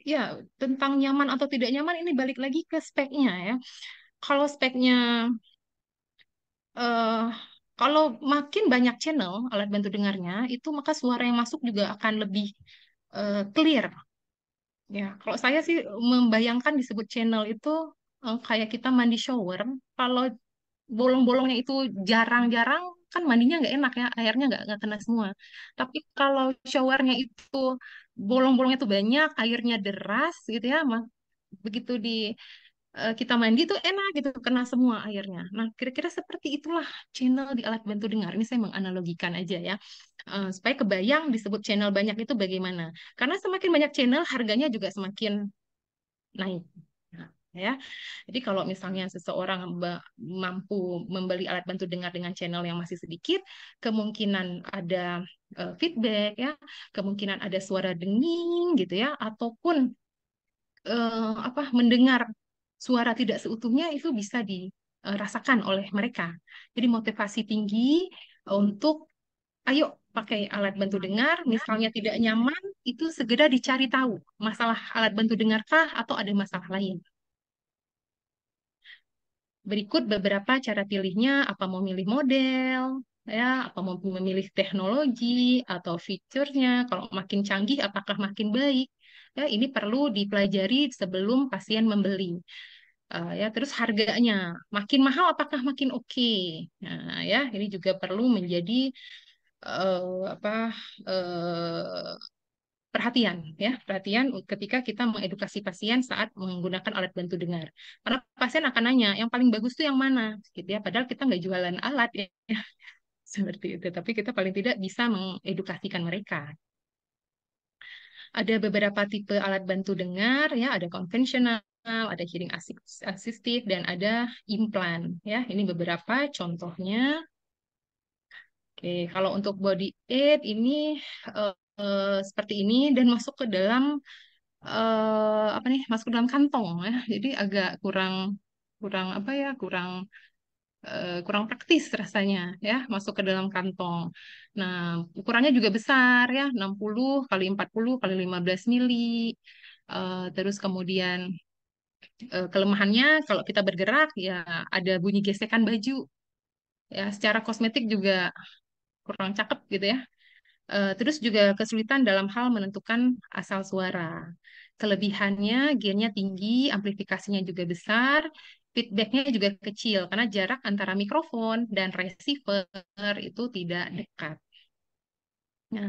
ya tentang nyaman atau tidak nyaman ini balik lagi ke speknya ya kalau speknya uh, kalau makin banyak channel alat bantu dengarnya itu maka suara yang masuk juga akan lebih uh, clear. Ya, kalau saya sih membayangkan disebut channel itu uh, kayak kita mandi shower, kalau bolong-bolongnya itu jarang-jarang kan mandinya nggak enak ya, airnya nggak nggak kena semua. Tapi kalau showernya itu bolong-bolongnya itu banyak, airnya deras gitu ya, begitu di Eh, kita mandi itu enak gitu kena semua airnya. Nah kira-kira seperti itulah channel di alat bantu dengar. Ini saya menganalogikan aja ya eh, supaya kebayang disebut channel banyak itu bagaimana. Karena semakin banyak channel harganya juga semakin naik nah, ya. Jadi kalau misalnya seseorang mampu membeli alat bantu dengar dengan channel yang masih sedikit, kemungkinan ada eh, feedback ya, kemungkinan ada suara denging gitu ya, ataupun uh, apa mendengar suara tidak seutuhnya itu bisa dirasakan eh, oleh mereka. Jadi motivasi tinggi untuk ayo pakai alat bantu dengar, misalnya tidak nyaman, itu segera dicari tahu masalah alat bantu dengarkah atau ada masalah lain. Berikut beberapa cara pilihnya, apa mau milih model, ya, apa mau memilih teknologi atau fiturnya. Kalau makin canggih, apakah makin baik? ya ini perlu dipelajari sebelum pasien membeli uh, ya terus harganya makin mahal apakah makin oke okay? nah ya ini juga perlu menjadi uh, apa uh, perhatian ya perhatian ketika kita mengedukasi pasien saat menggunakan alat bantu dengar karena pasien akan nanya yang paling bagus tuh yang mana gitu ya padahal kita nggak jualan alat ya seperti itu tapi kita paling tidak bisa mengedukasikan mereka ada beberapa tipe alat bantu dengar ya ada konvensional ada hearing assistive dan ada implant ya ini beberapa contohnya oke kalau untuk body aid ini uh, uh, seperti ini dan masuk ke dalam uh, apa nih masuk ke dalam kantong ya jadi agak kurang kurang apa ya kurang Eh, kurang praktis rasanya ya masuk ke dalam kantong. Nah, ukurannya juga besar ya, 60 kali 40 kali 15 mili. Uh, terus kemudian uh, kelemahannya kalau kita bergerak ya ada bunyi gesekan baju. Ya, secara kosmetik juga kurang cakep gitu ya. Uh, terus juga kesulitan dalam hal menentukan asal suara. Kelebihannya gainnya tinggi, amplifikasinya juga besar, feedbacknya juga kecil karena jarak antara mikrofon dan receiver itu tidak dekat. Nah,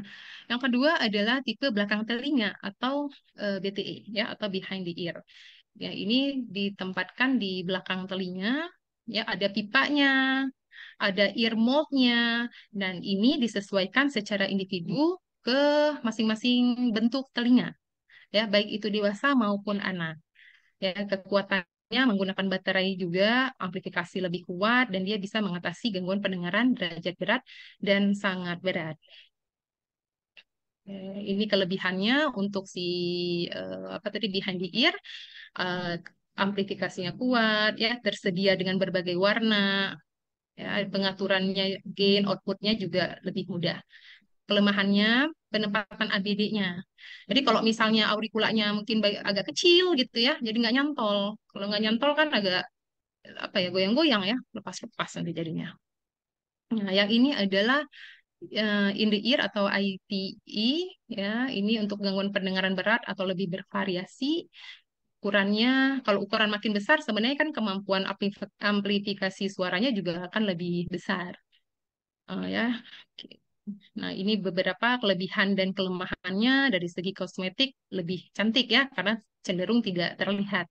yang kedua adalah tipe belakang telinga atau uh, eh, BTE ya atau behind the ear. Ya, ini ditempatkan di belakang telinga, ya ada pipanya, ada ear moldnya dan ini disesuaikan secara individu ke masing-masing bentuk telinga. Ya, baik itu dewasa maupun anak. Ya, kekuatan menggunakan baterai juga amplifikasi lebih kuat dan dia bisa mengatasi gangguan pendengaran derajat berat dan sangat berat. Eh, ini kelebihannya untuk si uh, apa tadi behind the ear uh, amplifikasinya kuat ya tersedia dengan berbagai warna ya pengaturannya gain outputnya juga lebih mudah. Kelemahannya penempatan ABD-nya. Jadi kalau misalnya aurikulanya mungkin agak kecil gitu ya, jadi nggak nyantol. Kalau nggak nyantol kan agak apa ya goyang-goyang ya, lepas-lepas nanti jadinya. Nah, yang ini adalah uh, in the ear atau ite, ya, ini untuk gangguan pendengaran berat atau lebih bervariasi ukurannya kalau ukuran makin besar sebenarnya kan kemampuan amplifikasi suaranya juga akan lebih besar. Uh, ya. Nah, ini beberapa kelebihan dan kelemahannya dari segi kosmetik lebih cantik ya, karena cenderung tidak terlihat.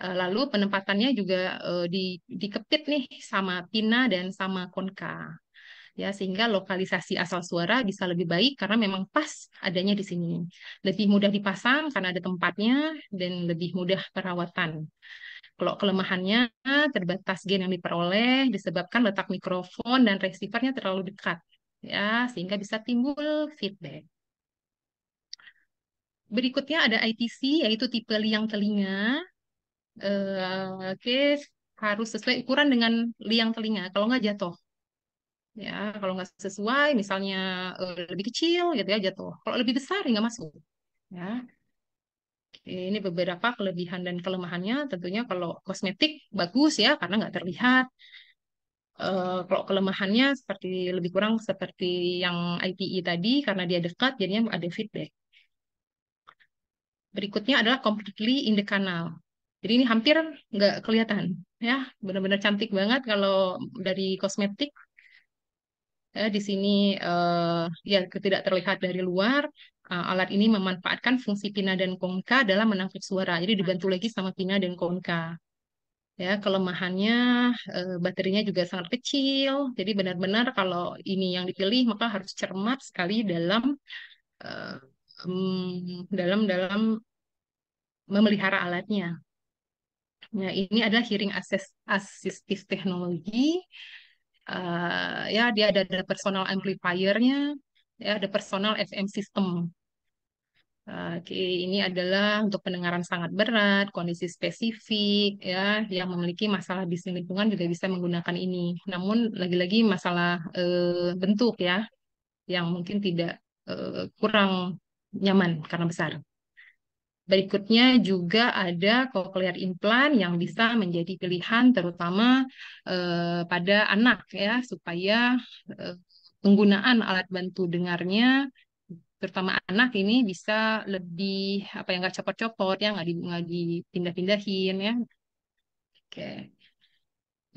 Eh, lalu penempatannya juga eh, di, dikepit nih sama pina dan sama konka. Ya, sehingga lokalisasi asal suara bisa lebih baik karena memang pas adanya di sini. Lebih mudah dipasang karena ada tempatnya dan lebih mudah perawatan. Kalau kelemahannya terbatas gen yang diperoleh disebabkan letak mikrofon dan receivernya terlalu dekat ya sehingga bisa timbul feedback. Berikutnya ada ITC yaitu tipe liang telinga. Uh, Oke, okay. harus sesuai ukuran dengan liang telinga. Kalau nggak jatuh, ya kalau nggak sesuai, misalnya uh, lebih kecil gitu ya jatuh. Kalau lebih besar ya nggak masuk. Ya, ini beberapa kelebihan dan kelemahannya. Tentunya kalau kosmetik bagus ya karena nggak terlihat. Uh, kalau kelemahannya seperti lebih kurang seperti yang IPE tadi karena dia dekat jadinya ada feedback. Berikutnya adalah completely in the canal. Jadi ini hampir nggak kelihatan ya, benar-benar cantik banget kalau dari kosmetik. Ya, di sini uh, ya tidak terlihat dari luar. alat ini memanfaatkan fungsi pina dan konka dalam menangkap suara. Jadi dibantu lagi sama pina dan konka ya kelemahannya e, eh, baterainya juga sangat kecil jadi benar-benar kalau ini yang dipilih maka harus cermat sekali dalam e, dalam dalam memelihara alatnya nah ini adalah hearing assist, assistive technology e, ya dia ada, ada personal amplifiernya ya ada personal FM system Oke, ini adalah untuk pendengaran sangat berat, kondisi spesifik, ya, yang memiliki masalah bisnis lingkungan juga bisa menggunakan ini. Namun lagi-lagi masalah e, bentuk ya, yang mungkin tidak e, kurang nyaman karena besar. Berikutnya juga ada cochlear implant yang bisa menjadi pilihan terutama e, pada anak ya supaya e, penggunaan alat bantu dengarnya terutama anak ini bisa lebih apa yang nggak copot-copot ya nggak di, nggak dipindah-pindahin ya oke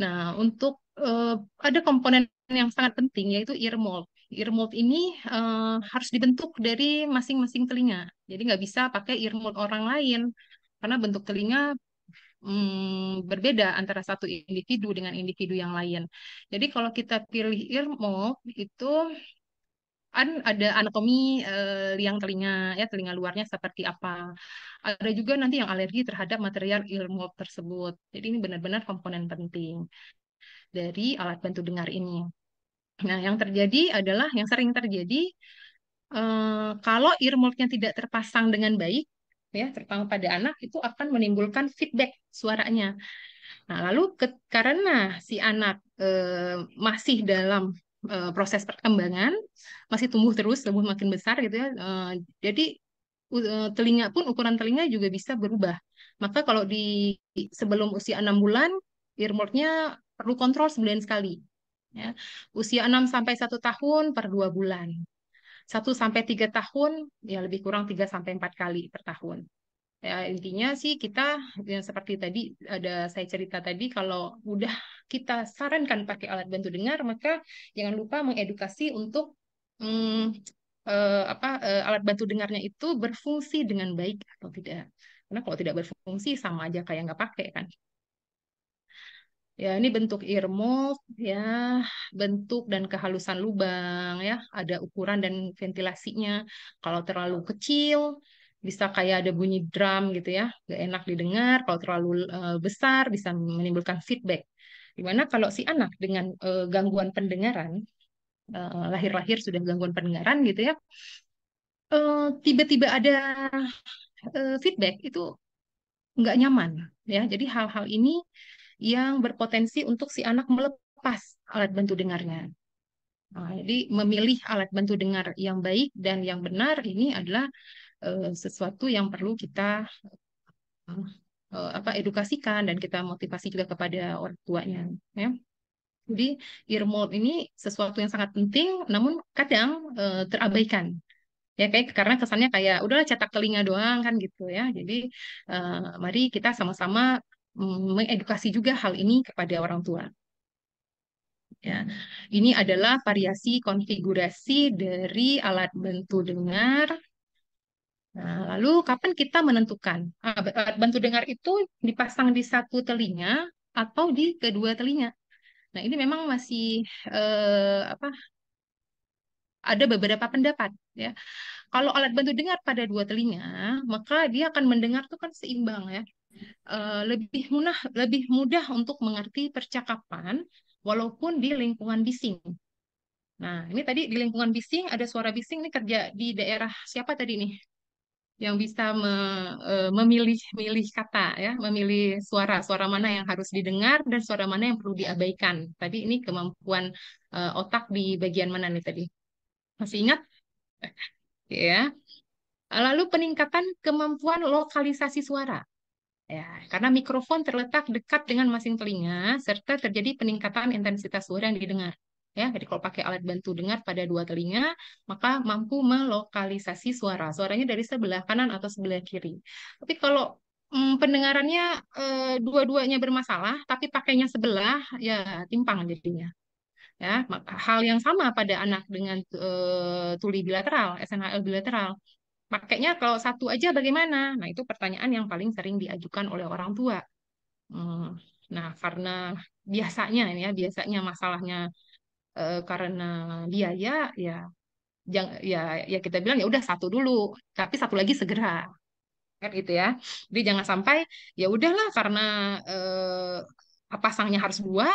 nah untuk uh, ada komponen yang sangat penting yaitu ear mold ear mold ini uh, harus dibentuk dari masing-masing telinga jadi nggak bisa pakai ear mold orang lain karena bentuk telinga hmm, berbeda antara satu individu dengan individu yang lain. Jadi kalau kita pilih ear mold itu kan ada anatomi uh, liang telinga ya telinga luarnya seperti apa ada juga nanti yang alergi terhadap material ilmu tersebut jadi ini benar-benar komponen penting dari alat bantu dengar ini nah yang terjadi adalah yang sering terjadi uh, kalau earmobnya tidak terpasang dengan baik ya terutama pada anak itu akan menimbulkan feedback suaranya Nah, lalu ke, karena si anak uh, masih dalam Eh, proses perkembangan masih tumbuh terus tumbuh makin besar gitu ya eh, jadi eh, telinga pun ukuran telinga juga bisa berubah maka kalau di sebelum usia enam bulan earmordnya perlu kontrol sebulan sekali ya usia enam sampai satu tahun per dua bulan satu sampai tiga tahun ya lebih kurang tiga sampai empat kali per tahun ya intinya sih kita ya, seperti tadi ada saya cerita tadi kalau udah kita sarankan pakai alat bantu dengar maka jangan lupa mengedukasi untuk hmm, eh, apa eh, alat bantu dengarnya itu berfungsi dengan baik atau tidak karena kalau tidak berfungsi sama aja kayak nggak pakai kan ya ini bentuk ear ya bentuk dan kehalusan lubang ya ada ukuran dan ventilasinya kalau terlalu kecil bisa kayak ada bunyi drum gitu ya, gak enak didengar, kalau terlalu uh, besar bisa menimbulkan feedback. Dimana kalau si anak dengan uh, gangguan pendengaran, eh, lahir-lahir uh, sudah gangguan pendengaran gitu ya, tiba-tiba uh, ada uh, feedback itu nggak nyaman ya. Jadi hal-hal ini yang berpotensi untuk si anak melepas alat bantu dengarnya. Nah, jadi memilih alat bantu dengar yang baik dan yang benar ini adalah Eh, sesuatu yang perlu kita eh, apa edukasikan dan kita motivasi juga kepada orang tuanya ya jadi earmold ini sesuatu yang sangat penting namun kadang uh, terabaikan ya kayak karena kesannya kayak udahlah cetak telinga doang kan gitu ya jadi uh, mari kita sama-sama mm, mengedukasi juga hal ini kepada orang tua ya ini adalah variasi konfigurasi dari alat bantu dengar Nah, lalu kapan kita menentukan? alat ah, ah, Bantu dengar itu dipasang di satu telinga atau di kedua telinga. Nah, ini memang masih eh, apa? Ada beberapa pendapat ya. Kalau alat bantu dengar pada dua telinga, maka dia akan mendengar itu kan seimbang ya. Eh, lebih mudah lebih mudah untuk mengerti percakapan walaupun di lingkungan bising. Nah, ini tadi di lingkungan bising ada suara bising ini kerja di daerah siapa tadi nih? yang bisa me, e, memilih-milih kata ya, memilih suara, suara mana yang harus didengar dan suara mana yang perlu diabaikan. Tadi ini kemampuan uh, otak di bagian mana nih tadi? Masih ingat? ya. Lalu peningkatan kemampuan lokalisasi suara. Ya, karena mikrofon terletak dekat dengan masing telinga serta terjadi peningkatan intensitas suara yang didengar ya jadi kalau pakai alat bantu dengar pada dua telinga maka mampu melokalisasi suara suaranya dari sebelah kanan atau sebelah kiri tapi kalau hmm, pendengarannya eh, dua-duanya bermasalah tapi pakainya sebelah ya timpang jadinya ya hal yang sama pada anak dengan eh, tuli bilateral SNHL bilateral pakainya kalau satu aja bagaimana nah itu pertanyaan yang paling sering diajukan oleh orang tua hmm. Nah, karena biasanya ini ya, biasanya masalahnya Eh, karena biaya ya jangan ya ya kita bilang ya udah satu dulu tapi satu lagi segera kan gitu ya jadi jangan sampai ya udahlah karena eh, pasangnya harus dua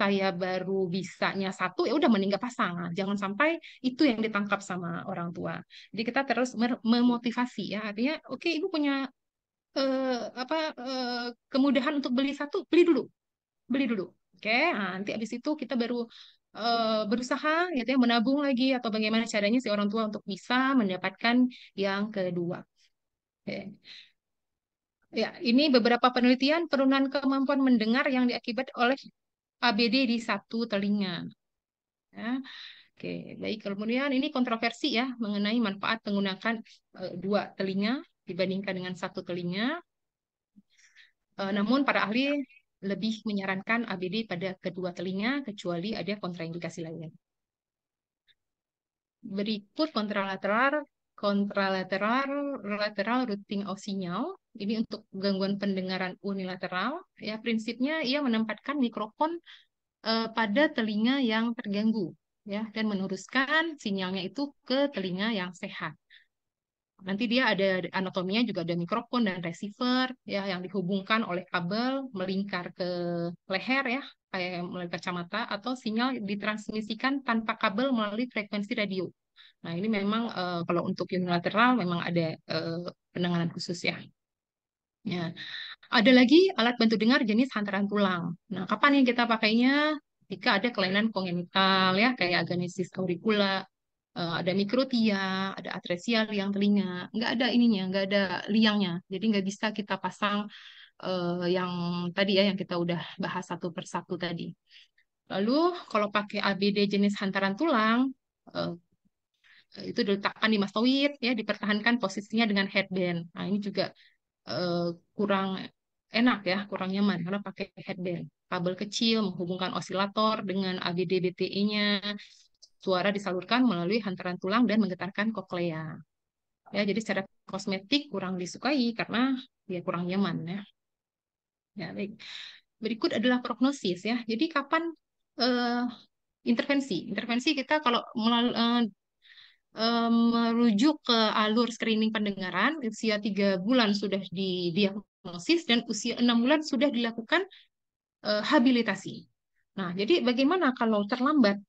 saya baru bisanya satu ya udah meninggal pasangan jangan sampai itu yang ditangkap sama orang tua jadi kita terus memotivasi ya artinya oke okay, ibu punya eh, apa eh, kemudahan untuk beli satu beli dulu beli dulu Oke, okay, nah, nanti habis itu kita baru Eh, berusaha gitu ya menabung lagi atau bagaimana caranya si orang tua untuk bisa mendapatkan yang kedua. Ya, ini beberapa penelitian penurunan kemampuan mendengar yang diakibat oleh ABD di satu telinga. Ya. Oke, baik. Kemudian ini kontroversi ya mengenai manfaat menggunakan uh, dua telinga dibandingkan dengan satu telinga. Uh, namun para ahli lebih menyarankan ABD pada kedua telinga kecuali ada kontraindikasi lainnya. Berikut kontralateral kontralateral lateral routing of signal. Ini untuk gangguan pendengaran unilateral. Ya, prinsipnya ia menempatkan mikrofon uh, pada telinga yang terganggu ya dan meneruskan sinyalnya itu ke telinga yang sehat. Nanti dia ada anatominya juga ada mikrofon dan receiver ya yang dihubungkan oleh kabel melingkar ke leher ya kayak melalui kacamata atau sinyal ditransmisikan tanpa kabel melalui frekuensi radio. Nah, ini memang uh, kalau untuk unilateral memang ada uh, penanganan khusus ya. Ya. Ada lagi alat bantu dengar jenis hantaran tulang. Nah, kapan yang kita pakainya? Jika ada kelainan kongenital ya kayak agenesis aurikula. Eh, ada mikrotia, ada atresia liang telinga, nggak ada ininya, nggak ada liangnya. Jadi nggak bisa kita pasang uh, yang tadi ya yang kita udah bahas satu persatu tadi. Lalu kalau pakai ABD jenis hantaran tulang uh, itu diletakkan di mastoid ya dipertahankan posisinya dengan headband. Nah ini juga uh, kurang enak ya, kurang nyaman karena pakai headband. Kabel kecil menghubungkan osilator dengan ABD BTE-nya, Suara disalurkan melalui hantaran tulang dan menggetarkan koklea. Ya, jadi secara kosmetik kurang disukai karena ya kurang nyaman ya. Ya, baik. Berikut adalah prognosis ya. Jadi kapan uh, intervensi? Intervensi kita kalau melalui uh, merujuk ke alur screening pendengaran usia tiga bulan sudah didiagnosis dan usia enam bulan sudah dilakukan habilitasi. Nah, jadi bagaimana kalau terlambat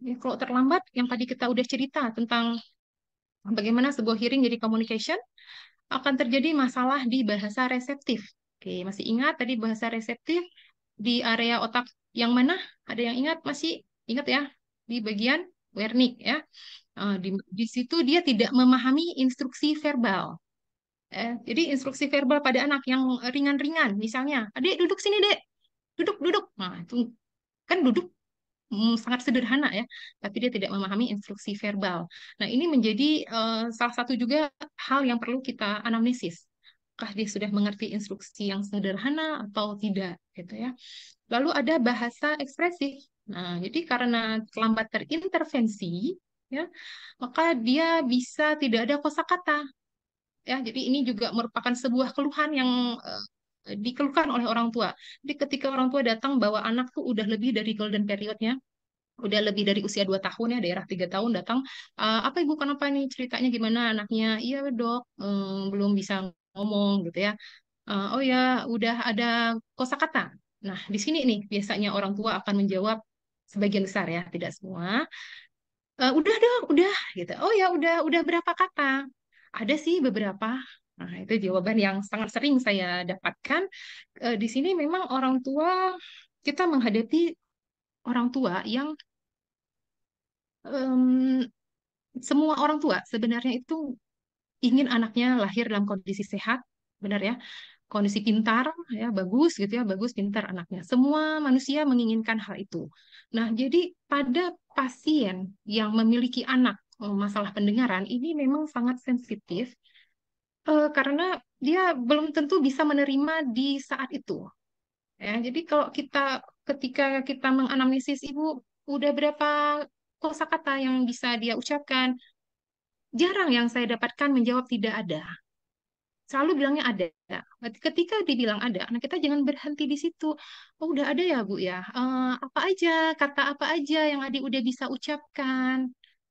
Ya, kalau terlambat, yang tadi kita udah cerita tentang bagaimana sebuah hearing jadi communication, akan terjadi masalah di bahasa reseptif. Oke, masih ingat tadi bahasa reseptif di area otak yang mana? Ada yang ingat? Masih ingat ya? Di bagian Wernicke ya. Eh, di, di situ dia tidak memahami instruksi verbal. Eh, jadi instruksi verbal pada anak yang ringan-ringan, misalnya, adik duduk sini dek, duduk duduk. Nah itu kan duduk Mm, sangat sederhana ya, tapi dia tidak memahami instruksi verbal. Nah, ini menjadi uh, salah satu juga hal yang perlu kita anamnesis. Apakah dia sudah mengerti instruksi yang sederhana atau tidak gitu ya. Lalu ada bahasa ekspresif. Nah, jadi karena terlambat terintervensi ya, maka dia bisa tidak ada kosakata. Ya, jadi ini juga merupakan sebuah keluhan yang eh, Eh, dikeluhkan oleh orang tua. Jadi ketika orang tua datang bawa anak tuh udah lebih dari golden periodnya, udah lebih dari usia 2 tahun ya daerah tiga tahun datang e, apa ibu kenapa nih ceritanya gimana anaknya iya dok hmm, belum bisa ngomong gitu ya E, oh ya udah ada kosakata nah di sini nih biasanya orang tua akan menjawab sebagian besar ya tidak semua uh, udah dong udah gitu oh ya udah udah berapa kata ada sih beberapa Nah, itu jawaban yang sangat sering saya dapatkan. E, di sini memang orang tua, kita menghadapi orang tua yang um, semua orang tua sebenarnya itu ingin anaknya lahir dalam kondisi sehat, benar ya, kondisi pintar, ya bagus gitu ya, bagus pintar anaknya. Semua manusia menginginkan hal itu. Nah, jadi pada pasien yang memiliki anak e, masalah pendengaran ini memang sangat sensitif uh, karena dia belum tentu bisa menerima di saat itu. Ya, jadi kalau kita ketika kita menganamnesis ibu udah berapa kosakata yang bisa dia ucapkan, jarang yang saya dapatkan menjawab tidak ada. Selalu bilangnya ada. Ketika dibilang ada, nah kita jangan berhenti di situ. Oh, udah ada ya, Bu ya. Uh, apa aja, kata apa aja yang adik udah bisa ucapkan.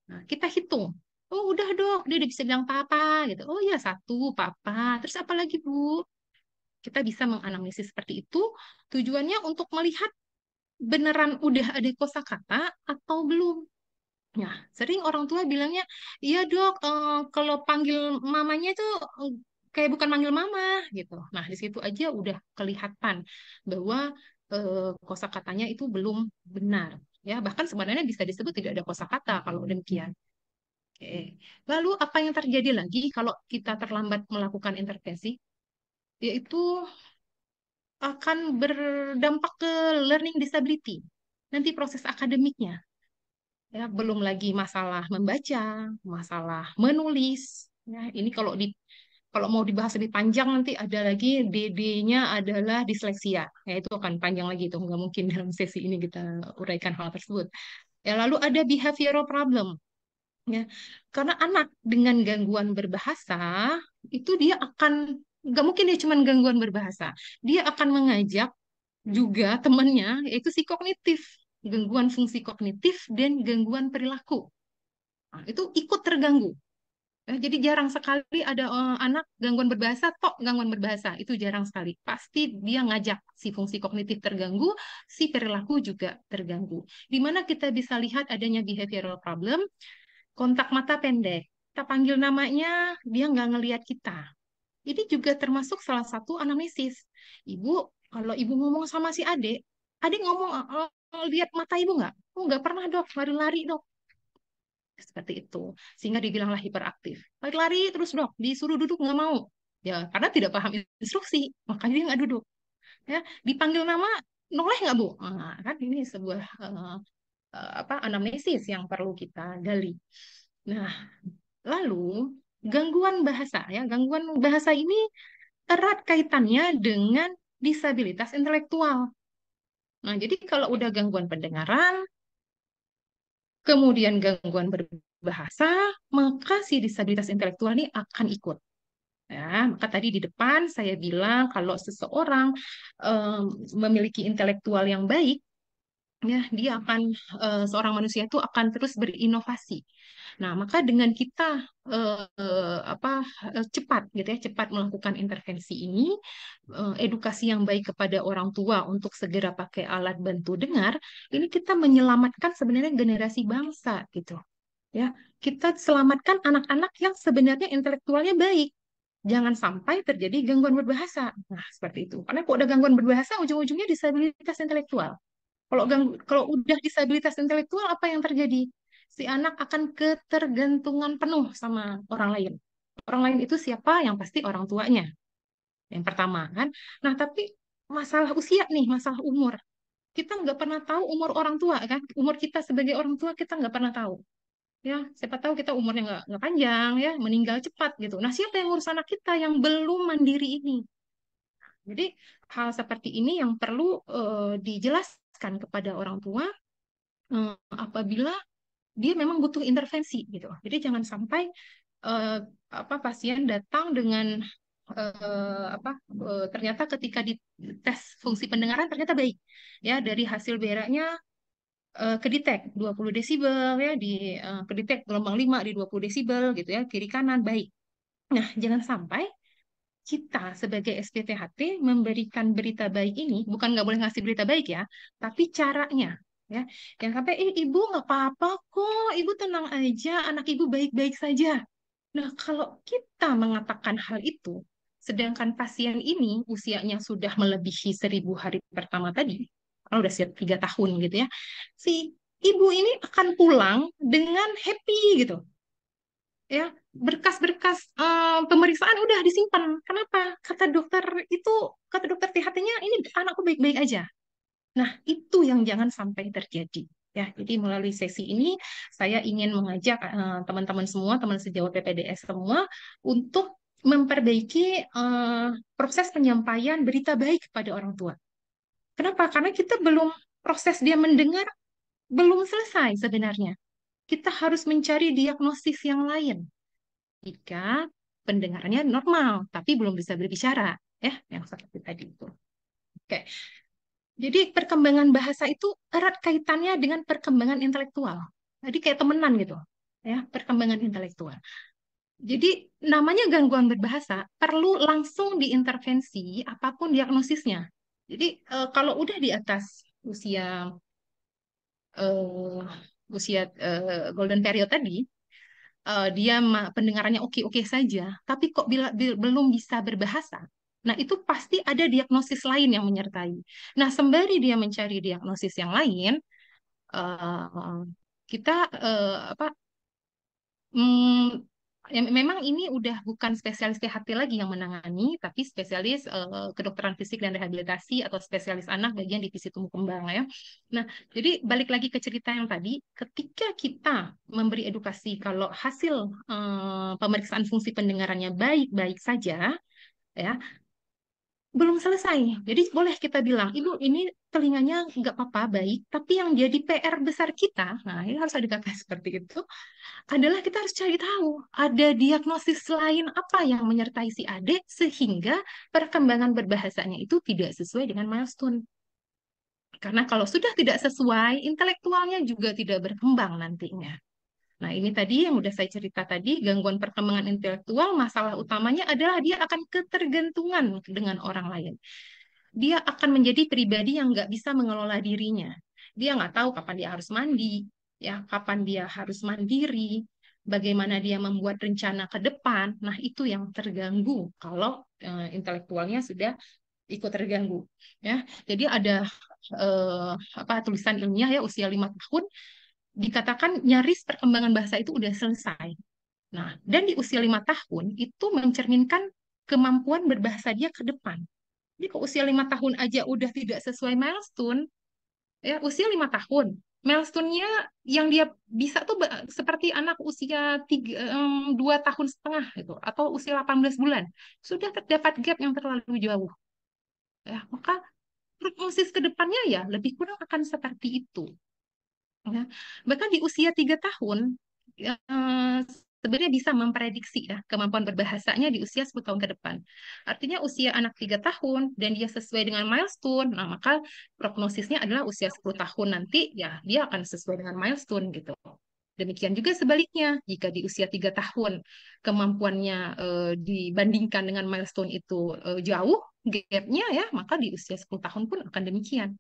Nah, kita hitung oh udah dok dia udah bisa bilang papa gitu oh iya, satu papa terus apa lagi bu kita bisa menganalisis seperti itu tujuannya untuk melihat beneran udah ada kosakata atau belum Nah, sering orang tua bilangnya, iya dok, eh, kalau panggil mamanya tuh eh, kayak bukan manggil mama gitu. Nah, di situ aja udah kelihatan bahwa eh, kosakatanya itu belum benar. Ya, bahkan sebenarnya bisa disebut tidak ada kosakata kalau demikian. Oke. Lalu apa yang terjadi lagi kalau kita terlambat melakukan intervensi? Yaitu akan berdampak ke learning disability. Nanti proses akademiknya. Ya, belum lagi masalah membaca, masalah menulis. Ya, ini kalau di kalau mau dibahas lebih panjang nanti ada lagi DD-nya adalah disleksia. Ya, itu akan panjang lagi itu nggak mungkin dalam sesi ini kita uraikan hal tersebut. Ya, lalu ada behavioral problem Ya, karena anak dengan gangguan berbahasa itu dia akan nggak mungkin dia cuma gangguan berbahasa, dia akan mengajak juga temannya yaitu si kognitif, gangguan fungsi kognitif dan gangguan perilaku. Nah, itu ikut terganggu. Ya, jadi jarang sekali ada uh, anak gangguan berbahasa, tok gangguan berbahasa itu jarang sekali. Pasti dia ngajak si fungsi kognitif terganggu, si perilaku juga terganggu. Di mana kita bisa lihat adanya behavioral problem kontak mata pendek. Kita panggil namanya, dia nggak ngelihat kita. Ini juga termasuk salah satu anamnesis. Ibu, kalau ibu ngomong sama si adik, adik ngomong, oh, oh, lihat mata ibu nggak? Oh, nggak pernah dok, lari-lari dok seperti itu sehingga dibilanglah hiperaktif lari-lari terus dok disuruh duduk nggak mau ya karena tidak paham instruksi makanya dia nggak duduk ya dipanggil nama noleh nggak bu nah, kan ini sebuah uh, Eh, apa anamnesis yang perlu kita gali. Nah, lalu gangguan bahasa ya, gangguan bahasa ini erat kaitannya dengan disabilitas intelektual. Nah, jadi kalau udah gangguan pendengaran, kemudian gangguan berbahasa, maka si disabilitas intelektual ini akan ikut. Ya, maka tadi di depan saya bilang kalau seseorang um, memiliki intelektual yang baik, ya dia akan uh, seorang manusia itu akan terus berinovasi. Nah, maka dengan kita uh, apa eh, cepat gitu ya, cepat melakukan intervensi ini, uh, edukasi yang baik kepada orang tua untuk segera pakai alat bantu dengar, ini kita menyelamatkan sebenarnya generasi bangsa gitu. Ya, kita selamatkan anak-anak yang sebenarnya intelektualnya baik. Jangan sampai terjadi gangguan berbahasa. Nah, seperti itu. Karena kalau ada gangguan berbahasa, ujung-ujungnya disabilitas intelektual kalau ganggu, kalau udah disabilitas intelektual apa yang terjadi? Si anak akan ketergantungan penuh sama orang lain. Orang lain itu siapa? Yang pasti orang tuanya. Yang pertama kan. Nah tapi masalah usia nih, masalah umur. Kita nggak pernah tahu umur orang tua kan. Umur kita sebagai orang tua kita nggak pernah tahu ya siapa tahu kita umurnya nggak nggak panjang ya meninggal cepat gitu nah siapa yang ngurus anak kita yang belum mandiri ini jadi hal seperti ini yang perlu uh, dijelas jelaskan kepada orang tua uh, apabila dia memang butuh intervensi gitu. Jadi jangan sampai uh, apa pasien datang dengan uh, apa uh, ternyata ketika di tes fungsi pendengaran ternyata baik ya dari hasil beraknya uh, kedetek 20 desibel ya di uh, kedetek gelombang 5 di 20 desibel gitu ya kiri kanan baik. Nah, jangan sampai kita sebagai SPTHT memberikan berita baik ini bukan nggak boleh ngasih berita baik ya, tapi caranya ya. Yang sampai eh ibu nggak apa-apa kok, ibu tenang aja, anak ibu baik-baik saja. Nah, kalau kita mengatakan hal itu, sedangkan pasien ini usianya sudah melebihi seribu hari pertama tadi, kalau udah siap tiga tahun gitu ya, si ibu ini akan pulang dengan happy gitu. Ya, berkas-berkas um, pemeriksaan udah disimpan. Kenapa? Kata dokter itu, kata dokter THT-nya ini anakku baik-baik aja. Nah, itu yang jangan sampai terjadi. Ya, jadi melalui sesi ini saya ingin mengajak eh, teman-teman uh, semua, teman sejawat PPDS semua untuk memperbaiki uh, proses penyampaian berita baik kepada orang tua. Kenapa? Karena kita belum proses dia mendengar belum selesai sebenarnya. Kita harus mencari diagnosis yang lain jika pendengarannya normal tapi belum bisa berbicara ya yang seperti tadi itu. Oke. Jadi perkembangan bahasa itu erat kaitannya dengan perkembangan intelektual. Jadi kayak temenan gitu, ya, perkembangan intelektual. Jadi namanya gangguan berbahasa perlu langsung diintervensi apapun diagnosisnya. Jadi eh, kalau udah di atas usia eh, usia eh, golden period tadi, uh, dia pendengarannya oke-oke saja, tapi kok bila, bila, belum bisa berbahasa, nah itu pasti ada diagnosis lain yang menyertai. Nah sembari dia mencari diagnosis yang lain, uh, kita uh, apa? Mm, memang ini udah bukan spesialis THT lagi yang menangani, tapi spesialis uh, kedokteran fisik dan rehabilitasi atau spesialis anak bagian divisi tumbuh kembang ya. Nah, jadi balik lagi ke cerita yang tadi, ketika kita memberi edukasi kalau hasil uh, pemeriksaan fungsi pendengarannya baik-baik saja, ya belum selesai. Jadi boleh kita bilang, Ibu ini telinganya nggak apa-apa baik, tapi yang jadi PR besar kita, nah ini harus ada kata seperti itu, adalah kita harus cari tahu ada diagnosis lain apa yang menyertai si adik sehingga perkembangan berbahasanya itu tidak sesuai dengan milestone. Karena kalau sudah tidak sesuai, intelektualnya juga tidak berkembang nantinya. Nah, ini tadi yang sudah saya cerita tadi, gangguan perkembangan intelektual, masalah utamanya adalah dia akan ketergantungan dengan orang lain. Dia akan menjadi pribadi yang nggak bisa mengelola dirinya. Dia nggak tahu kapan dia harus mandi, ya kapan dia harus mandiri, bagaimana dia membuat rencana ke depan. Nah, itu yang terganggu kalau e, intelektualnya sudah ikut terganggu ya jadi ada e, apa tulisan ilmiah ya usia lima tahun dikatakan nyaris perkembangan bahasa itu udah selesai. Nah, dan di usia lima tahun itu mencerminkan kemampuan berbahasa dia ke depan. Jadi ke usia lima tahun aja udah tidak sesuai milestone, ya usia lima tahun milestone-nya yang dia bisa tuh seperti anak usia tiga, dua tahun setengah gitu atau usia 18 bulan sudah terdapat gap yang terlalu jauh ya maka prognosis depannya ya lebih kurang akan seperti itu ya. Bahkan di usia tiga tahun ya, sebenarnya bisa memprediksi ya kemampuan berbahasanya di usia 10 tahun ke depan. Artinya usia anak tiga tahun dan dia sesuai dengan milestone, nah maka prognosisnya adalah usia 10 tahun nanti ya dia akan sesuai dengan milestone gitu. Demikian juga sebaliknya, jika di usia tiga tahun kemampuannya e, dibandingkan dengan milestone itu e, jauh gapnya ya, maka di usia 10 tahun pun akan demikian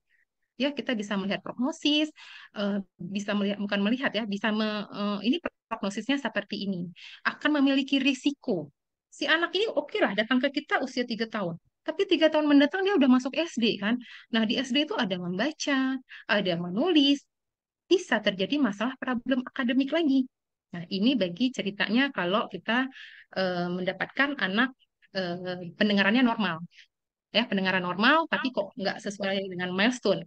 ya kita bisa melihat prognosis, eh, bisa melihat bukan melihat ya, bisa me, eh, ini prognosisnya seperti ini. Akan memiliki risiko. Si anak ini oke okay lah datang ke kita usia tiga tahun, tapi tiga tahun mendatang dia udah masuk SD kan. Nah di SD itu ada membaca, ada menulis, bisa terjadi masalah problem akademik lagi. Nah ini bagi ceritanya kalau kita eh, mendapatkan anak pendengarannya normal, ya pendengaran normal tapi kok nggak sesuai dengan milestone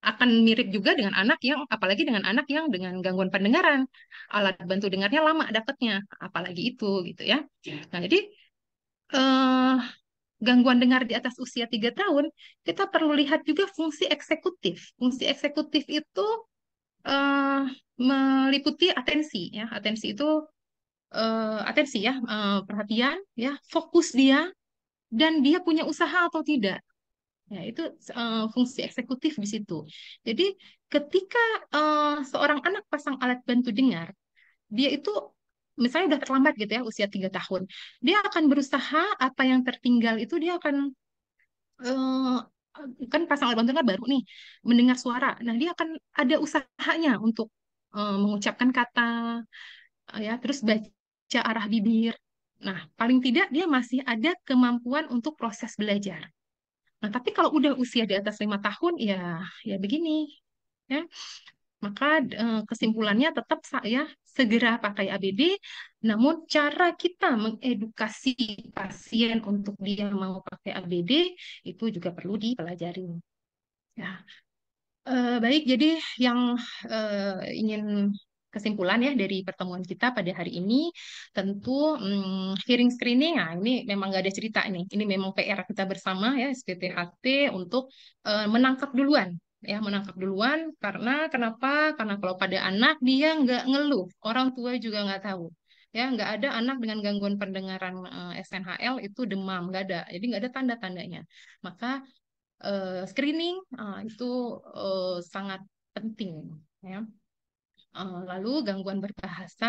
akan mirip juga dengan anak yang apalagi dengan anak yang dengan gangguan pendengaran alat bantu dengarnya lama dapatnya apalagi itu gitu ya. ya nah jadi eh, gangguan dengar di atas usia tiga tahun kita perlu lihat juga fungsi eksekutif fungsi eksekutif itu eh, meliputi atensi ya atensi itu eh, atensi ya eh, perhatian ya fokus dia dan dia punya usaha atau tidak Ya, itu uh, fungsi eksekutif di situ. Jadi ketika uh, seorang anak pasang alat bantu dengar, dia itu misalnya udah terlambat gitu ya usia tiga tahun, dia akan berusaha apa yang tertinggal itu dia akan uh, kan pasang alat bantu dengar baru nih mendengar suara. Nah dia akan ada usahanya untuk uh, mengucapkan kata, uh, ya terus baca arah bibir. Nah paling tidak dia masih ada kemampuan untuk proses belajar. Nah, tapi kalau udah usia di atas lima tahun, ya, ya begini, ya. Maka eh, kesimpulannya tetap saya segera pakai ABD. Namun cara kita mengedukasi pasien untuk dia mau pakai ABD itu juga perlu dipelajari. Ya. E, baik, jadi yang e, ingin kesimpulan ya dari pertemuan kita pada hari ini tentu hmm, hearing screening nah ini memang nggak ada cerita ini ini memang PR kita bersama ya sptht untuk uh, menangkap duluan ya menangkap duluan karena kenapa karena kalau pada anak dia nggak ngeluh orang tua juga nggak tahu ya nggak ada anak dengan gangguan pendengaran uh, eh, SNHL itu demam nggak ada jadi nggak ada tanda tandanya maka uh, screening uh, itu sangat penting ya Eh, lalu gangguan berbahasa,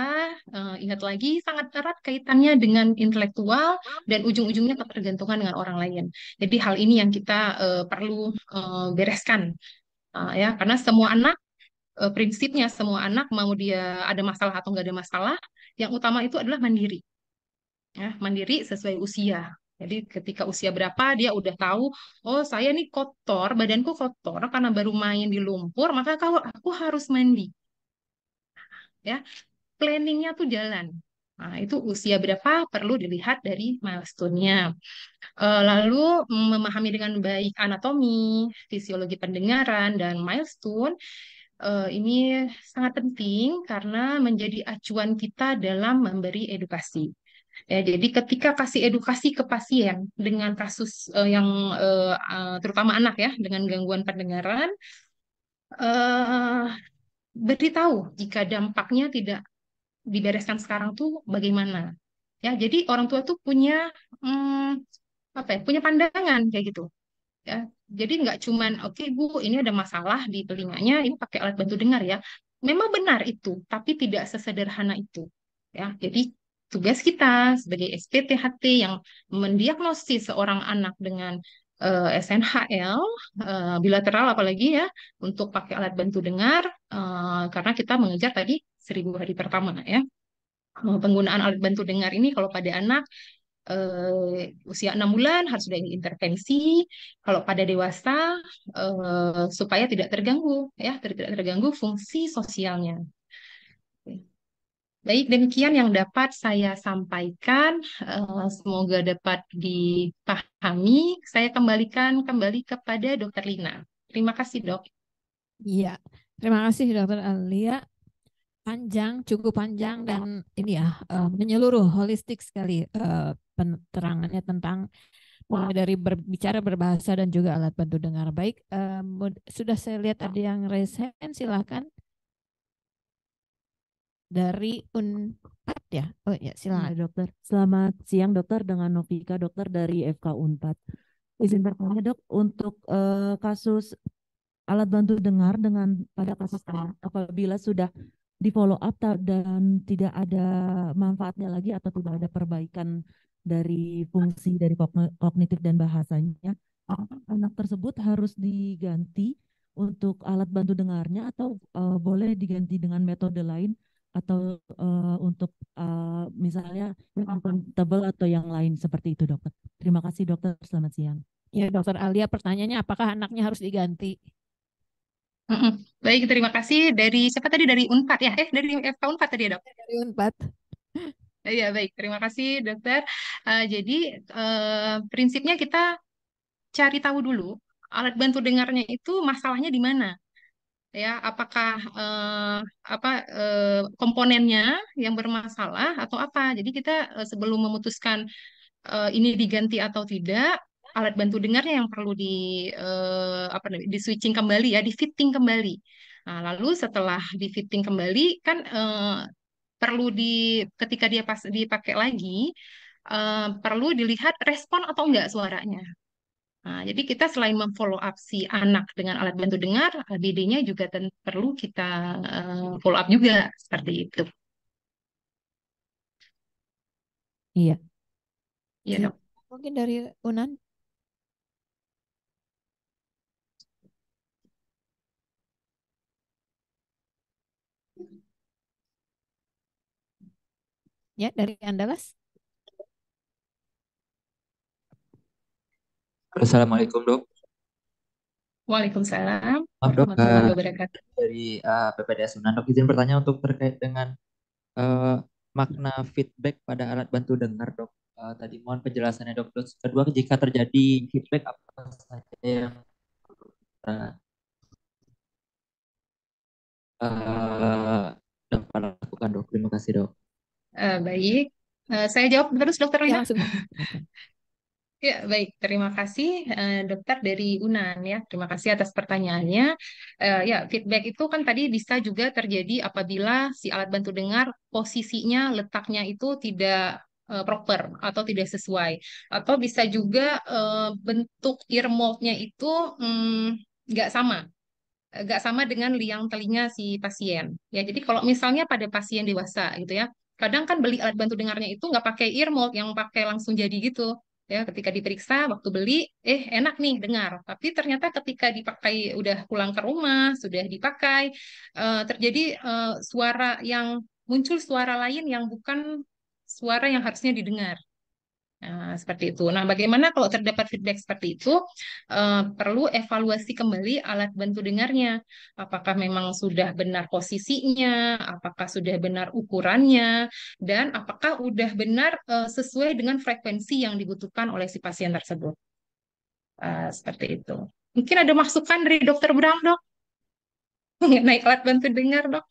eh, ingat lagi sangat erat kaitannya dengan intelektual dan ujung-ujungnya ketergantungan dengan orang lain. Jadi hal ini yang kita eh, perlu bereskan ya karena semua anak prinsipnya semua anak mau dia ada masalah atau nggak ada masalah, yang utama itu adalah mandiri. Ya, mandiri sesuai usia. Jadi ketika usia berapa dia udah tahu, oh saya nih kotor, badanku kotor karena baru main di lumpur, maka kalau aku harus mandi ya planningnya tuh jalan Nah, itu usia berapa perlu dilihat dari milestone-nya. Eh, lalu mm, memahami dengan baik anatomi, fisiologi pendengaran, dan milestone eh, ini sangat penting karena menjadi acuan kita dalam memberi edukasi. Ya, jadi ketika kasih edukasi ke pasien dengan kasus eh, yang terutama anak ya dengan gangguan pendengaran, beritahu jika dampaknya tidak dibereskan sekarang tuh bagaimana ya jadi orang tua tuh punya hmm, apa ya punya pandangan kayak gitu ya jadi nggak cuman oke okay, bu ini ada masalah di telinganya ini pakai alat bantu dengar ya memang benar itu tapi tidak sesederhana itu ya jadi tugas kita sebagai SPTHT yang mendiagnosis seorang anak dengan uh, eh, SNHL uh, eh, bilateral apalagi ya untuk pakai alat bantu dengar uh, karena kita mengejar tadi seribu hari pertama ya uh, penggunaan alat bantu dengar ini kalau pada anak uh, usia enam bulan harus sudah intervensi kalau pada dewasa uh, supaya tidak terganggu ya tidak terganggu fungsi sosialnya Baik, demikian yang dapat saya sampaikan. Eh, semoga dapat dipahami. Saya kembalikan kembali kepada Dokter Lina. Terima kasih, Dok. Iya, terima kasih Dokter Alia. Panjang, cukup panjang dan ini ya eh, menyeluruh, holistik sekali eh, penerangannya tentang mulai dari berbicara berbahasa dan juga alat bantu dengar. Baik, sudah saya lihat ada yang raise hand, silakan dari Unpad ya. Oh ya, silakan dokter. Selamat siang dokter dengan Novika dokter dari FK Unpad. Izin bertanya dok untuk uh, kasus alat bantu dengar dengan pada kasus apabila sudah di follow up dan tidak ada manfaatnya lagi atau tidak ada perbaikan dari fungsi dari kognitif dan bahasanya anak tersebut harus diganti untuk alat bantu dengarnya atau uh, boleh diganti dengan metode lain atau uh, untuk uh, misalnya yang tebal atau yang lain seperti itu dokter. Terima kasih dokter, selamat siang. Ya dokter Alia, pertanyaannya apakah anaknya harus diganti? Baik, terima kasih. Dari siapa tadi? Dari Unpad ya? Eh, dari FK Unpad tadi ya dokter iya, Dari Unpad. Eh, iya baik, terima kasih dokter. Uh, jadi uh, prinsipnya kita cari tahu dulu alat bantu dengarnya itu masalahnya di mana ya apakah eh, apa eh, komponennya yang bermasalah atau apa jadi kita eh, sebelum memutuskan eh, ini diganti atau tidak alat bantu dengarnya yang perlu di eh, apa di switching kembali ya di fitting kembali nah, lalu setelah di fitting kembali kan eh, perlu di ketika dia pas dipakai lagi eh, perlu dilihat respon atau enggak suaranya Nah, jadi kita selain memfollow up si anak dengan alat bantu dengar, ABD-nya juga perlu kita uh, follow up juga seperti itu. Iya. Iya dok. Mungkin dari Unan. Ya, dari Anda, Mas. Assalamualaikum dok. Waalaikumsalam Maaf dok, dari uh, eh, PPDS Sunan dok izin bertanya untuk terkait dengan uh, makna feedback pada alat bantu dengar dok. Uh, tadi mohon penjelasannya dok. Terus kedua jika terjadi feedback apa saja yang uh, dapat lakukan dok. Terima kasih dok. Uh, baik, uh, saya jawab terus Dokter Lina. Ya, Ya, baik. Terima kasih, eh, dokter dari Unan. Ya, terima kasih atas pertanyaannya. Eh, ya, feedback itu kan tadi bisa juga terjadi apabila si alat bantu dengar posisinya, letaknya itu tidak eh, proper atau tidak sesuai, atau bisa juga bentuk ear nya itu mm, nggak hmm, sama nggak sama dengan liang telinga si pasien ya jadi kalau misalnya pada pasien dewasa gitu ya kadang kan beli alat bantu dengarnya itu nggak pakai ear mold yang pakai langsung jadi gitu ya ketika diperiksa waktu beli eh enak nih dengar tapi ternyata ketika dipakai udah pulang ke rumah sudah dipakai uh, terjadi uh, suara yang muncul suara lain yang bukan suara yang harusnya didengar Nah, seperti itu. Nah, bagaimana kalau terdapat feedback seperti itu? Eh, perlu evaluasi kembali alat bantu dengarnya. Apakah memang sudah benar posisinya? Apakah sudah benar ukurannya? Dan apakah sudah benar eh, sesuai dengan frekuensi yang dibutuhkan oleh si pasien tersebut? Eh, seperti itu. Mungkin ada masukan dari dokter Bram, dok? Mengenai alat bantu dengar, dok?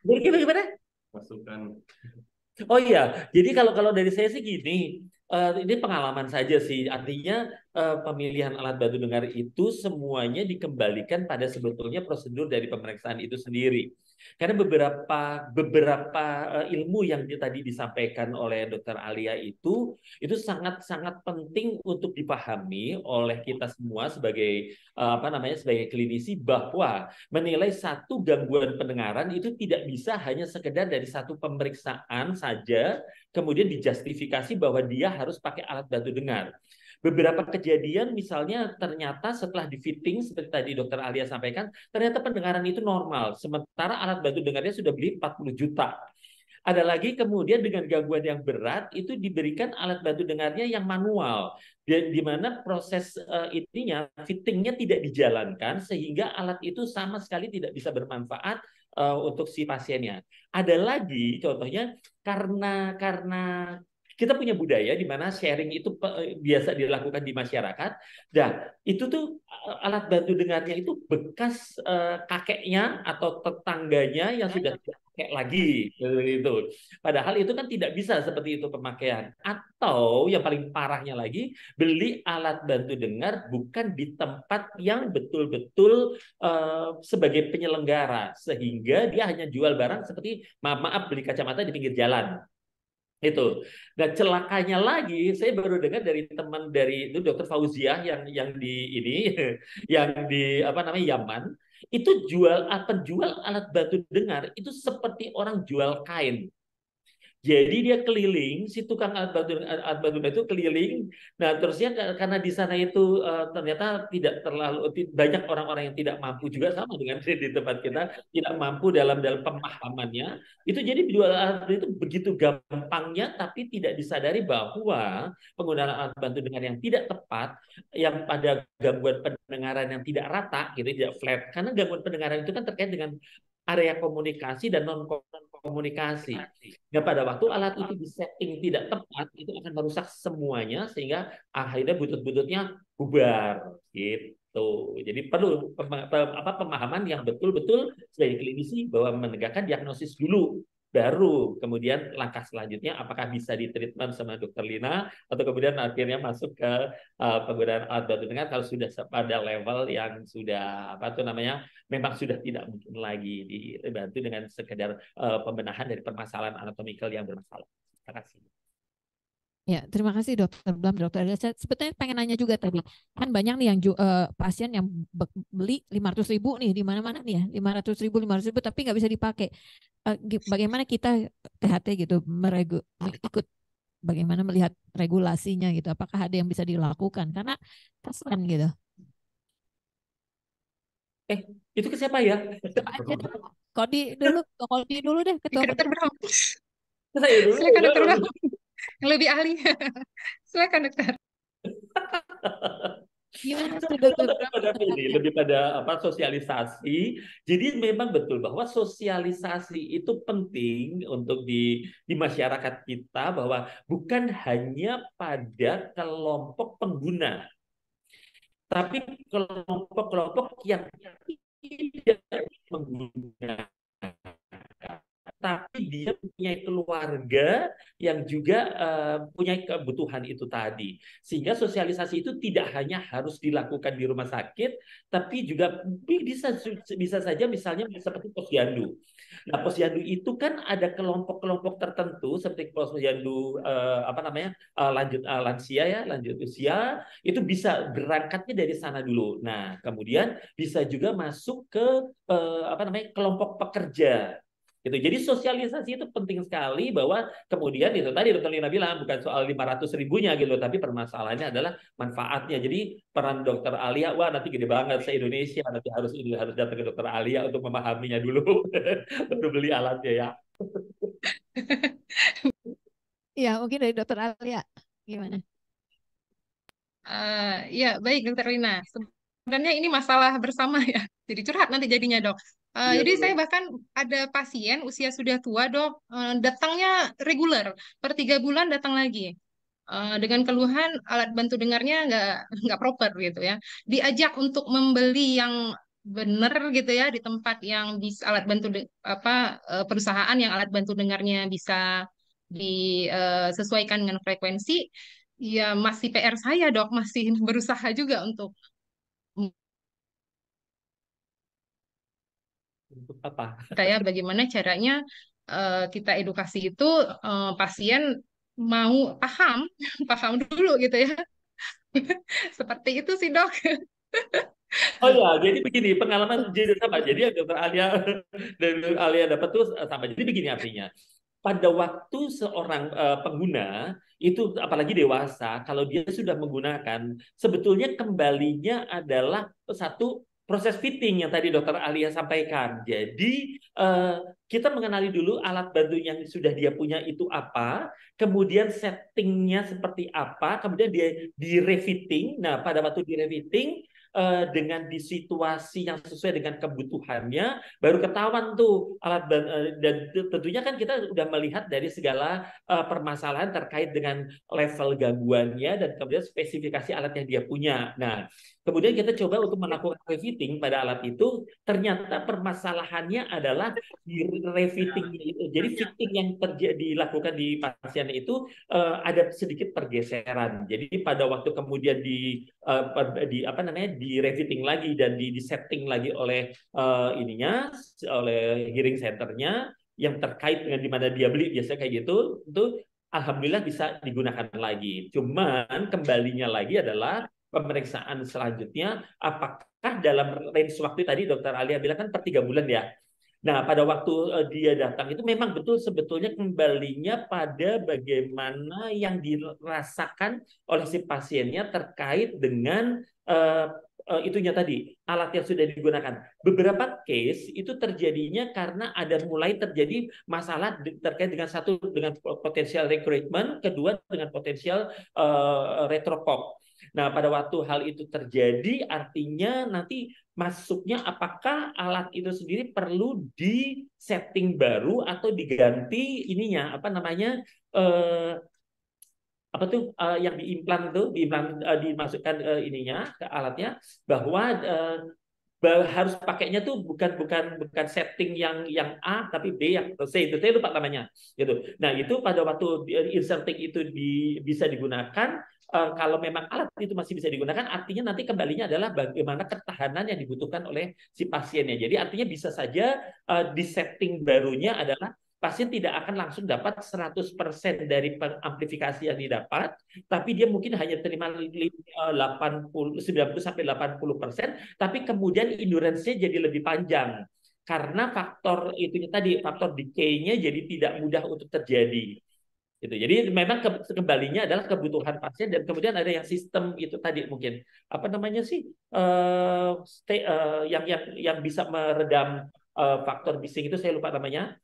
bagaimana? Masukan. Oh iya, jadi kalau kalau dari saya sih gini, uh, ini pengalaman saja sih. Artinya uh, pemilihan alat bantu dengar itu semuanya dikembalikan pada sebetulnya prosedur dari pemeriksaan itu sendiri. Karena beberapa beberapa eh, ilmu yang tadi disampaikan oleh dokter Alia itu itu sangat-sangat penting untuk dipahami oleh kita semua sebagai eh, apa namanya sebagai klinisi bahwa menilai satu gangguan pendengaran itu tidak bisa hanya sekedar dari satu pemeriksaan saja kemudian dijustifikasi bahwa dia harus pakai alat bantu dengar beberapa kejadian misalnya ternyata setelah di fitting seperti tadi dokter Alia sampaikan ternyata pendengaran itu normal sementara alat bantu dengarnya sudah beli 40 juta ada lagi kemudian dengan gangguan yang berat itu diberikan alat bantu dengarnya yang manual dan di mana proses uh, eh, itunya fittingnya tidak dijalankan sehingga alat itu sama sekali tidak bisa bermanfaat uh, untuk si pasiennya. Ada lagi contohnya karena karena kita punya budaya di mana sharing itu eh, biasa dilakukan di masyarakat. Dan nah, itu tuh eh, alat bantu dengarnya itu bekas eh, kakeknya atau tetangganya yang sudah hmm. tidak pakai lagi itu. Padahal itu kan tidak bisa seperti itu pemakaian. Atau yang paling parahnya lagi beli alat bantu dengar bukan di tempat yang betul-betul sebagai penyelenggara sehingga dia hanya jual barang seperti maaf maaf beli kacamata di pinggir jalan itu. Nah celakanya lagi, saya baru dengar dari teman dari itu dokter Fauziah yang yang di ini, yang di apa namanya Yaman, itu jual jual alat bantu dengar itu seperti orang jual kain. Jadi dia keliling, si tukang alat bantu alat bantu itu keliling. Nah terusnya karena di sana itu uh, ternyata tidak terlalu banyak orang-orang yang tidak mampu juga sama dengan di tempat kita tidak mampu dalam dalam pemahamannya. Itu jadi jual alat itu begitu gampangnya, tapi tidak disadari bahwa penggunaan alat bantu dengan yang tidak tepat, yang pada gangguan pendengaran yang tidak rata, gitu tidak flat. Karena gangguan pendengaran itu kan terkait dengan area komunikasi dan non komunikasi. Dan ya, pada waktu alat itu disetting tidak tepat, itu akan merusak semuanya sehingga akhirnya butut-bututnya bubar gitu. Jadi perlu apa pemahaman yang betul-betul sebagai klinisi bahwa menegakkan diagnosis dulu baru kemudian langkah selanjutnya apakah bisa ditreatment sama dokter Lina atau kemudian akhirnya masuk ke uh, penggunaan bantu dengar kalau sudah pada level yang sudah apa tuh namanya memang sudah tidak mungkin lagi dibantu dengan sekedar uh, pembenahan dari permasalahan anatomikal yang bermasalah. Terima kasih. Ya, terima kasih dokter Blam, dokter Elia. Saya sebetulnya pengen nanya juga tadi, kan banyak nih yang uh, pasien yang beli 500 ribu nih di mana-mana nih ya, 500 ribu, 500 ribu, tapi nggak bisa dipakai. Uh, bagaimana kita THT gitu meregu ikut bagaimana melihat regulasinya gitu, apakah ada yang bisa dilakukan? Karena kasihan gitu. Eh, itu ke siapa ya? Kodi dulu, Kodi dulu deh. Ketua. Dokter Bram. Saya dulu. Silakan dokter Bram yang lebih ahli. Silakan dokter. Ya, pada ini, lebih pada apa sosialisasi. Jadi memang betul bahwa sosialisasi itu penting untuk di di masyarakat kita bahwa bukan hanya pada kelompok pengguna, tapi kelompok-kelompok yang tidak menggunakan tapi dia punya keluarga yang juga eh, punya kebutuhan itu tadi. Sehingga sosialisasi itu tidak hanya harus dilakukan di rumah sakit, tapi juga bisa bisa saja misalnya seperti posyandu. Nah, posyandu itu kan ada kelompok-kelompok tertentu seperti posyandu eh, apa namanya? Eh, lanjut lansia ya, lanjut usia, itu bisa berangkatnya dari sana dulu. Nah, kemudian bisa juga masuk ke apa namanya? kelompok pekerja Gitu. Jadi sosialisasi itu penting sekali bahwa kemudian itu tadi dokter Lina bilang bukan soal 500 ribunya gitu, tapi permasalahannya adalah manfaatnya. Jadi peran dokter Alia, wah nanti gede banget se-Indonesia, nanti harus ini harus datang ke Dr. Alia untuk memahaminya dulu, untuk beli alatnya ya. ya mungkin dari Dr. Alia gimana? Uh, ya baik Dokter Lina sebenarnya ini masalah bersama ya. Jadi curhat nanti jadinya dok. Uh, ya, jadi ya. saya bahkan ada pasien usia sudah tua dok, uh, datangnya reguler, per tiga bulan datang lagi uh, dengan keluhan alat bantu dengarnya nggak nggak proper gitu ya. Diajak untuk membeli yang benar gitu ya di tempat yang bisa alat bantu de, apa perusahaan yang alat bantu dengarnya bisa disesuaikan uh, dengan frekuensi, ya masih PR saya dok, masih berusaha juga untuk untuk apa? Saya bagaimana caranya uh, kita edukasi itu uh, pasien mau paham, paham dulu gitu ya. Seperti itu sih dok. Oh ya, jadi begini pengalaman jadi sama. Jadi dokter Alia ya, dan Alia dapat tuh eh, sama. Jadi begini artinya. Pada waktu seorang uh, pengguna itu apalagi dewasa, kalau dia sudah menggunakan, sebetulnya kembalinya adalah satu proses fitting yang tadi dokter Alia sampaikan. Jadi uh, kita mengenali dulu alat bantu yang sudah dia punya itu apa, kemudian settingnya seperti apa, kemudian dia di refitting. Nah pada waktu di refitting Eh, dengan di situasi yang sesuai dengan kebutuhannya baru ketahuan tuh alat dan, eh, dan tentunya kan kita sudah melihat dari segala eh, permasalahan terkait dengan level gangguannya dan kemudian spesifikasi alat yang dia punya. Nah, kemudian kita coba untuk melakukan refitting pada alat itu ternyata permasalahannya adalah di refitting. Jadi fitting yang terjadi dilakukan di pasien itu ada sedikit pergeseran. Jadi pada waktu kemudian di di apa namanya di direvisiting lagi dan di, setting lagi oleh uh, ininya oleh hearing centernya yang terkait dengan di mana dia beli biasanya kayak gitu itu alhamdulillah bisa digunakan lagi. Cuman kembalinya lagi adalah pemeriksaan selanjutnya apakah dalam range waktu tadi dokter Alia bilang kan per tiga bulan ya. Nah, pada waktu eh, dia datang itu memang betul sebetulnya kembalinya pada bagaimana yang dirasakan oleh si pasiennya terkait dengan uh, Eh, itunya tadi alat yang sudah digunakan. Beberapa case itu terjadinya karena ada mulai terjadi masalah terkait dengan satu dengan potensial recruitment, kedua dengan potensial uh, retrocop. Nah, pada waktu hal itu terjadi artinya nanti masuknya apakah alat itu sendiri perlu di setting baru atau diganti ininya apa namanya uh, apa tuh uh, yang diimplan tuh diimplan uh, eh, dimasukkan uh, ininya ke alatnya bahwa uh, harus pakainya tuh bukan bukan bukan setting yang yang A tapi B yang C itu saya lupa namanya gitu. Nah itu pada waktu inserting itu di, bisa digunakan uh, kalau memang alat itu masih bisa digunakan artinya nanti kembalinya adalah bagaimana ketahanan yang dibutuhkan oleh si pasiennya. Jadi artinya bisa saja uh, di setting barunya adalah pasien tidak akan langsung dapat 100% dari amplifikasi yang didapat, tapi dia mungkin hanya terima 80 90 80%, tapi kemudian endurance-nya jadi lebih panjang karena faktor itu tadi faktor decay-nya jadi tidak mudah untuk terjadi. Gitu. Jadi memang ke, kembalinya adalah kebutuhan pasien dan kemudian ada yang sistem itu tadi mungkin apa namanya sih uh, eh, stay, uh, eh, yang yang yang bisa meredam uh, faktor bising itu saya lupa namanya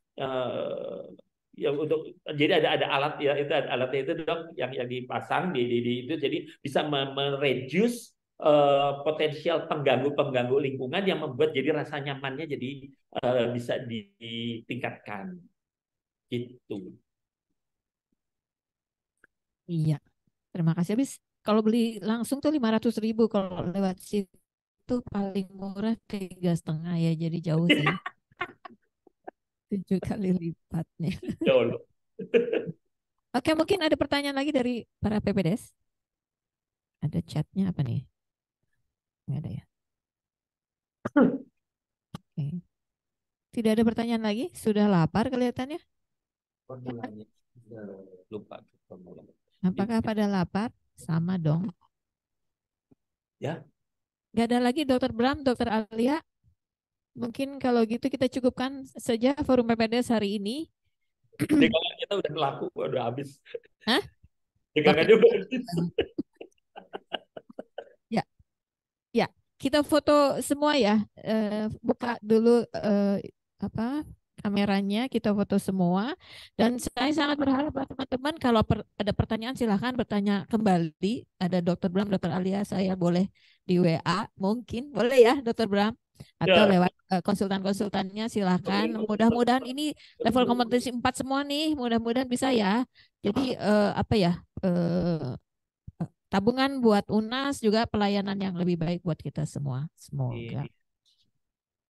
ya untuk jadi ada ada alat ya itu ada alatnya itu dok yang yang dipasang di, di, di itu jadi bisa mereduce uh, potensial pengganggu pengganggu lingkungan yang membuat jadi rasa nyamannya jadi uh, bisa ditingkatkan gitu. Iya, terima kasih. bis kalau beli langsung tuh lima ratus ribu kalau lewat situ paling murah tiga setengah ya jadi jauh sih. tujuh kali lipatnya. Ya Allah. Oke, mungkin ada pertanyaan lagi dari para PPDS? Ada chatnya apa nih? Nggak ada ya? Oke. Tidak ada pertanyaan lagi? Sudah lapar kelihatannya? Lupa. Apakah pada lapar? Sama dong. Ya. Nggak ada lagi Dokter Bram, Dokter Alia? Mungkin kalau gitu kita cukupkan saja forum PPDS hari ini. Degangan kita udah laku, udah habis. Hah? Degangannya udah habis. ya. Ya, kita foto semua ya. Eh, buka dulu eh, apa kameranya kita foto semua dan saya sangat berharap teman-teman kalau ada pertanyaan silahkan bertanya kembali ada dokter Bram dokter Alia saya boleh di WA mungkin boleh ya dokter Bram atau yeah. lewat uh, konsultan-konsultannya silahkan. Iya, mudah-mudahan ini iya. level kompetisi empat semua nih, mudah-mudahan bisa ya. Jadi uh, apa ya? Uh, tabungan buat UNAS juga pelayanan yang lebih baik buat kita semua. Semoga. Yeah.